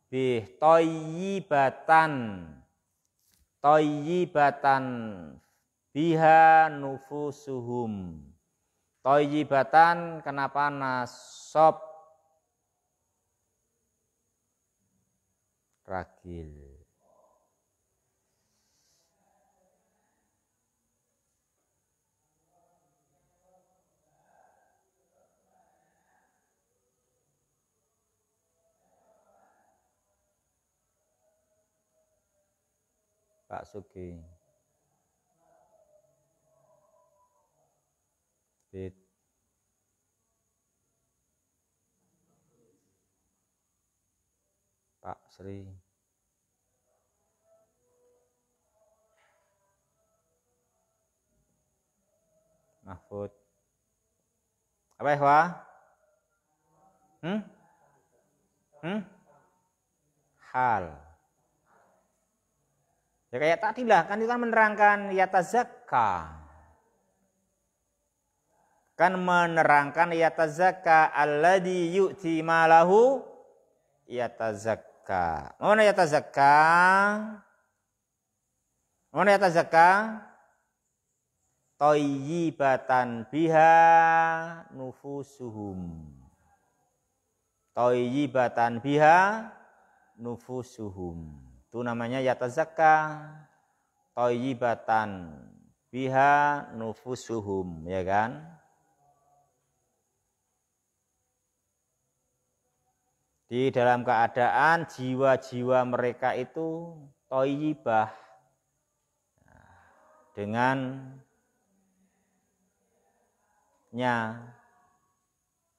bih toyibatan toyibatan biha nufusuhum toyibatan kenapa nasob ragil Pak Sugi Bit Pak Sri Mahfud apa ya hmm hmm hal Ya kayak tadilah kan kita kan menerangkan yatazaka. Kan menerangkan yatazakka alladhi yu'ti malahu yatazaka. Mana yatazaka? Mana yatazakka? Toyibatan biha nufusuhum. Toyibatan biha nufusuhum. Itu namanya yatazakka toyibatan biha nufusuhum, ya kan? di dalam keadaan jiwa-jiwa mereka itu toyibah dengan nya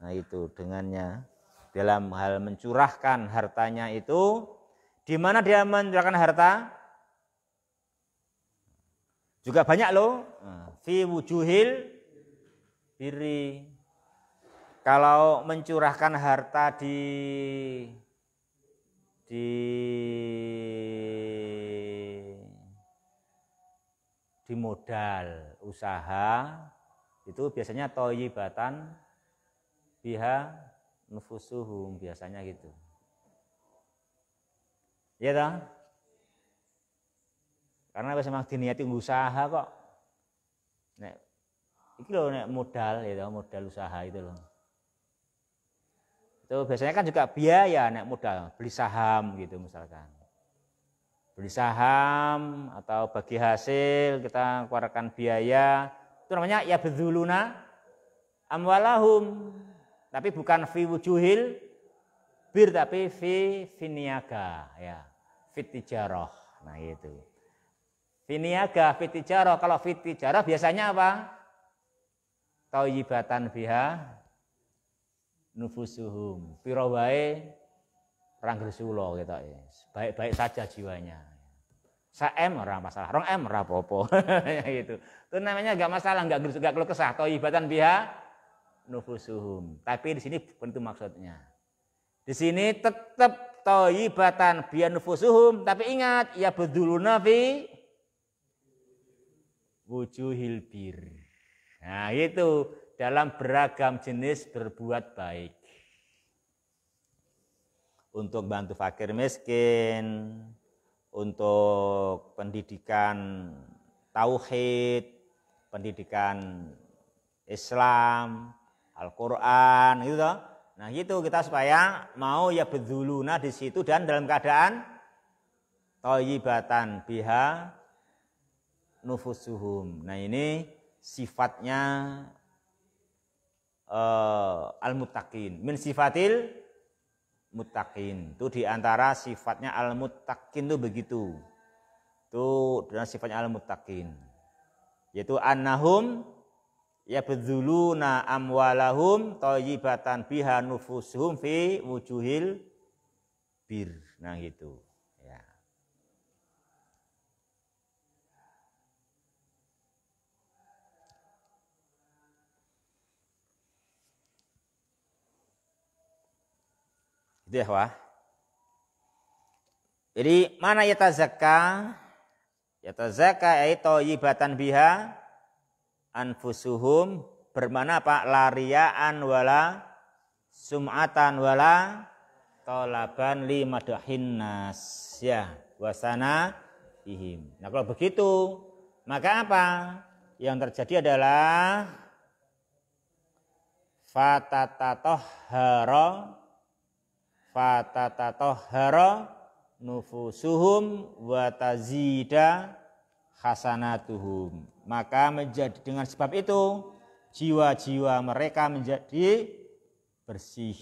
nah itu dengannya dalam hal mencurahkan hartanya itu di mana dia mencurahkan harta? Juga banyak loh. Nah, fi wujuhil biri. Kalau mencurahkan harta di di di modal usaha itu biasanya toyibatan biha nufusuhum biasanya gitu. Ya toh? Karena wis emang diniati usaha kok. Nek iki lho nek modal ya toh, modal usaha itu loh. Itu biasanya kan juga biaya nek modal, beli saham gitu misalkan. Beli saham atau bagi hasil kita keluarkan biaya, itu namanya ya bezuluna, amwalahum. Tapi bukan fi wujuhil bir tapi fi finiaga ya fitijaroh. Nah itu. Finiaga, fitijaroh. Kalau fitijaroh biasanya apa? Tauyibatan biha nufusuhum. Pirawai ranggrisulo gitu. E. Baik-baik saja jiwanya. Sa M orang masalah, rong M popo gitu. Itu namanya enggak masalah, enggak gerus, enggak keluh kesah, tauyibatan biha nufusuhum. Tapi di sini bentuk maksudnya. Di sini tetap toyibatan bianufusuhum. Tapi ingat, ya bedulu nafi wujuhil bir. Nah itu dalam beragam jenis berbuat baik. Untuk bantu fakir miskin, untuk pendidikan tauhid, pendidikan Islam, Al-Quran, gitu Nah gitu kita supaya mau ya bedzuluna di situ dan dalam keadaan toyibatan biha nufusuhum. Nah ini sifatnya uh, al-muttaqin. Min sifatil muttaqin. Itu diantara sifatnya al-muttaqin itu begitu. Itu dengan sifatnya al-muttaqin. Yaitu annahum Ya na amwalahum toyibatan biha nufusuhum fi wujuhil bir. Nah gitu. Ya. Itu ya, wah. Jadi mana Yata zakah yaitu thayyibatan biha anfusuhum bermana pak lariaan wala sum'atan wala tolaban li madahin nas ya wasana ihim. Nah kalau begitu maka apa yang terjadi adalah fatatatoh haro fatatatoh haro nufusuhum watazida hasanatuhum. Maka menjadi dengan sebab itu jiwa-jiwa mereka menjadi bersih.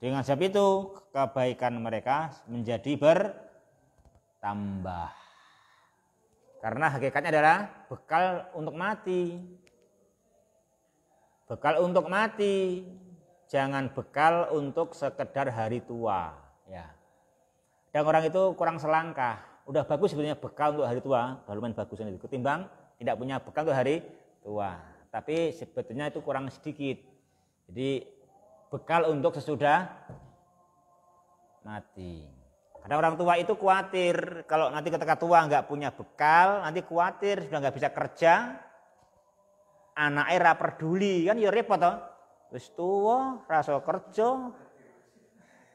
Dengan sebab itu kebaikan mereka menjadi bertambah. Karena hakikatnya adalah bekal untuk mati. Bekal untuk mati, jangan bekal untuk sekedar hari tua, ya. Dan orang itu kurang selangkah. Udah bagus sebenarnya bekal untuk hari tua, kalau main bagus itu, ketimbang tidak punya bekal untuk hari tua. Tapi sebetulnya itu kurang sedikit. Jadi bekal untuk sesudah mati. Kadang orang tua itu khawatir kalau nanti ketika tua nggak punya bekal, nanti khawatir sudah nggak bisa kerja, anak era peduli kan ya repot toh. Wis tuwa, rasa kerja,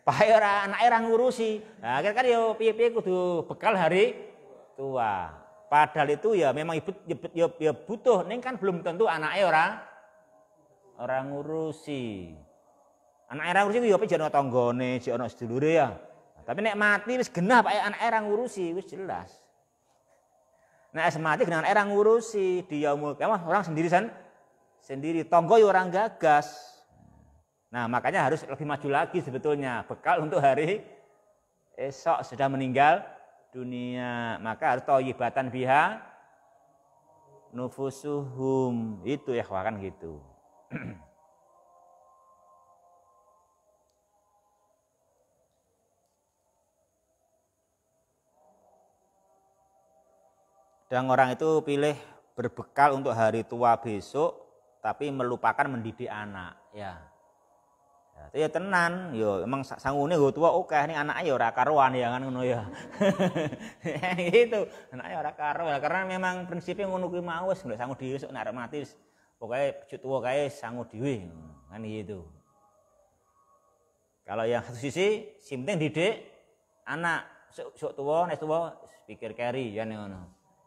pakai orang anak era ngurusi. Nah, kan yo ya piye-piye kudu bekal hari tua. Padahal itu ya memang ibu ya, ya butuh, ini kan belum tentu anaknya orang orang ngurusi. Anak orang ngurusi ya apa jane tanggane, jek ana sedulure ya. Nah, tapi nek mati wis genah Pak anak orang ngurusi, wis jelas. Nek mati genah orang ngurusi, dia mau ya orang sendiri sen sendiri tonggo ya orang gagas. Nah, makanya harus lebih maju lagi sebetulnya bekal untuk hari esok sudah meninggal dunia. Maka harus toyibatan biha nufusuhum. Itu ya kan gitu. Dan orang itu pilih berbekal untuk hari tua besok, tapi melupakan mendidik anak. Ya, ya tenan yo ya emang sangune gue tua, oke okay. anak ayo ya ora karuan ya kan ngono ya gitu anake ora karuan karena memang prinsipnya ngono kuwi mau wis golek sangu dhewe sok arep mati wis pokoke tuwa kae sangu dhewe kan gitu kalau yang satu sisi simpen didik anak sok sok tuwa nek tuwa pikir keri kan ya kan ngono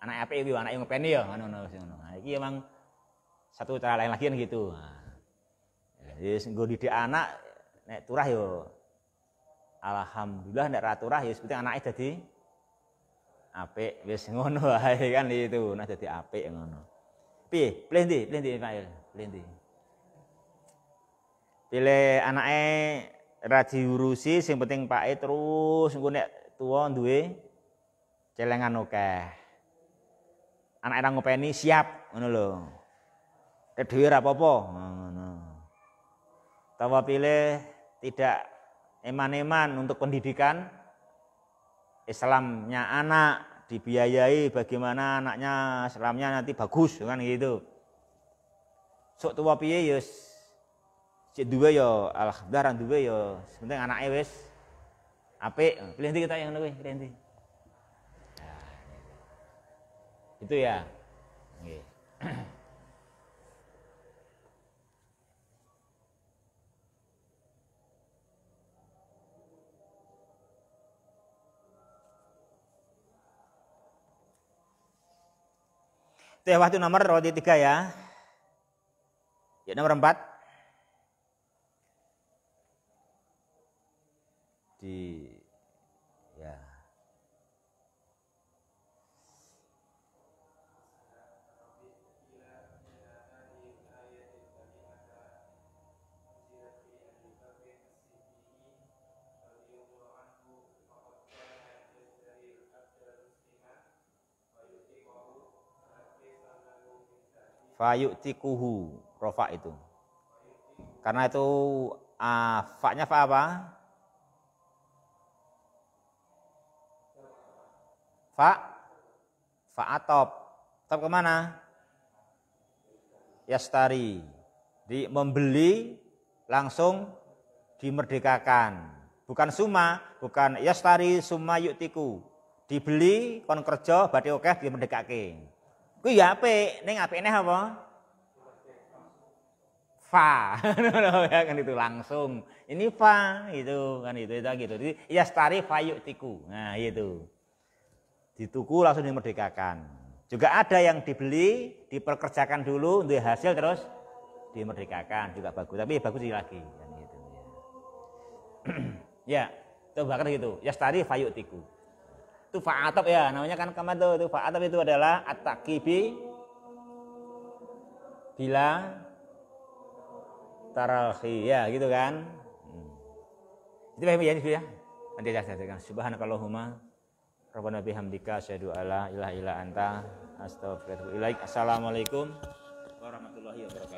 anak apa ibu anak yang ngopeni ya ngono ngono nah, iki emang satu cara lain lagi kan gitu Jadi, nah, ya gue didik anak nek turah yo alhamdulillah nek ra turah yo seperti anake jadi apik wis ngono ae kan itu nah jadi apik ngono piye pilih ndi pilih ndi Ismail pilih ndi pilih anake ra diurusi sing penting pake terus engko nek tuwa duwe celengan akeh anak ra ngopeni siap ngono lho kedhewe ra apa-apa ngono tawa pilih tidak eman-eman untuk pendidikan Islamnya anak dibiayai bagaimana anaknya Islamnya nanti bagus kan gitu sok tua piye yus ya, cek dua ya, yo alhamdulillah dua yo ya, sebentar anaknya wes ape pilih nanti kita yang lebih pilih nanti itu ya okay. Itu ya waktu nomor roti tiga ya. Ya nomor empat. Di fayu'tikuhu rofa itu karena itu uh, ah, nya fa apa fa fa atop atop kemana yastari di membeli langsung dimerdekakan bukan suma bukan yastari suma yuktiku dibeli kon kerja oke okeh dimerdekakan Kuwi ya apik, ning apikne apa? fa ya kan itu langsung ini fa gitu kan, gitu, itu kan itu itu gitu jadi ya stari tiku nah iya itu dituku langsung dimerdekakan juga ada yang dibeli diperkerjakan dulu untuk hasil terus dimerdekakan juga bagus tapi ya bagus lagi kan gitu ya itu ya, bakar gitu ya stari tiku itu fa'atab ya namanya kan kamar tuh itu fa'atab itu adalah at taqibi bila tarahi ya gitu kan hmm. itu paham ya itu ya nanti saya sampaikan subhanakallahumma rabbana bihamdika asyhadu alla ilaha illa anta astaghfiruka ilaik assalamualaikum warahmatullahi wabarakatuh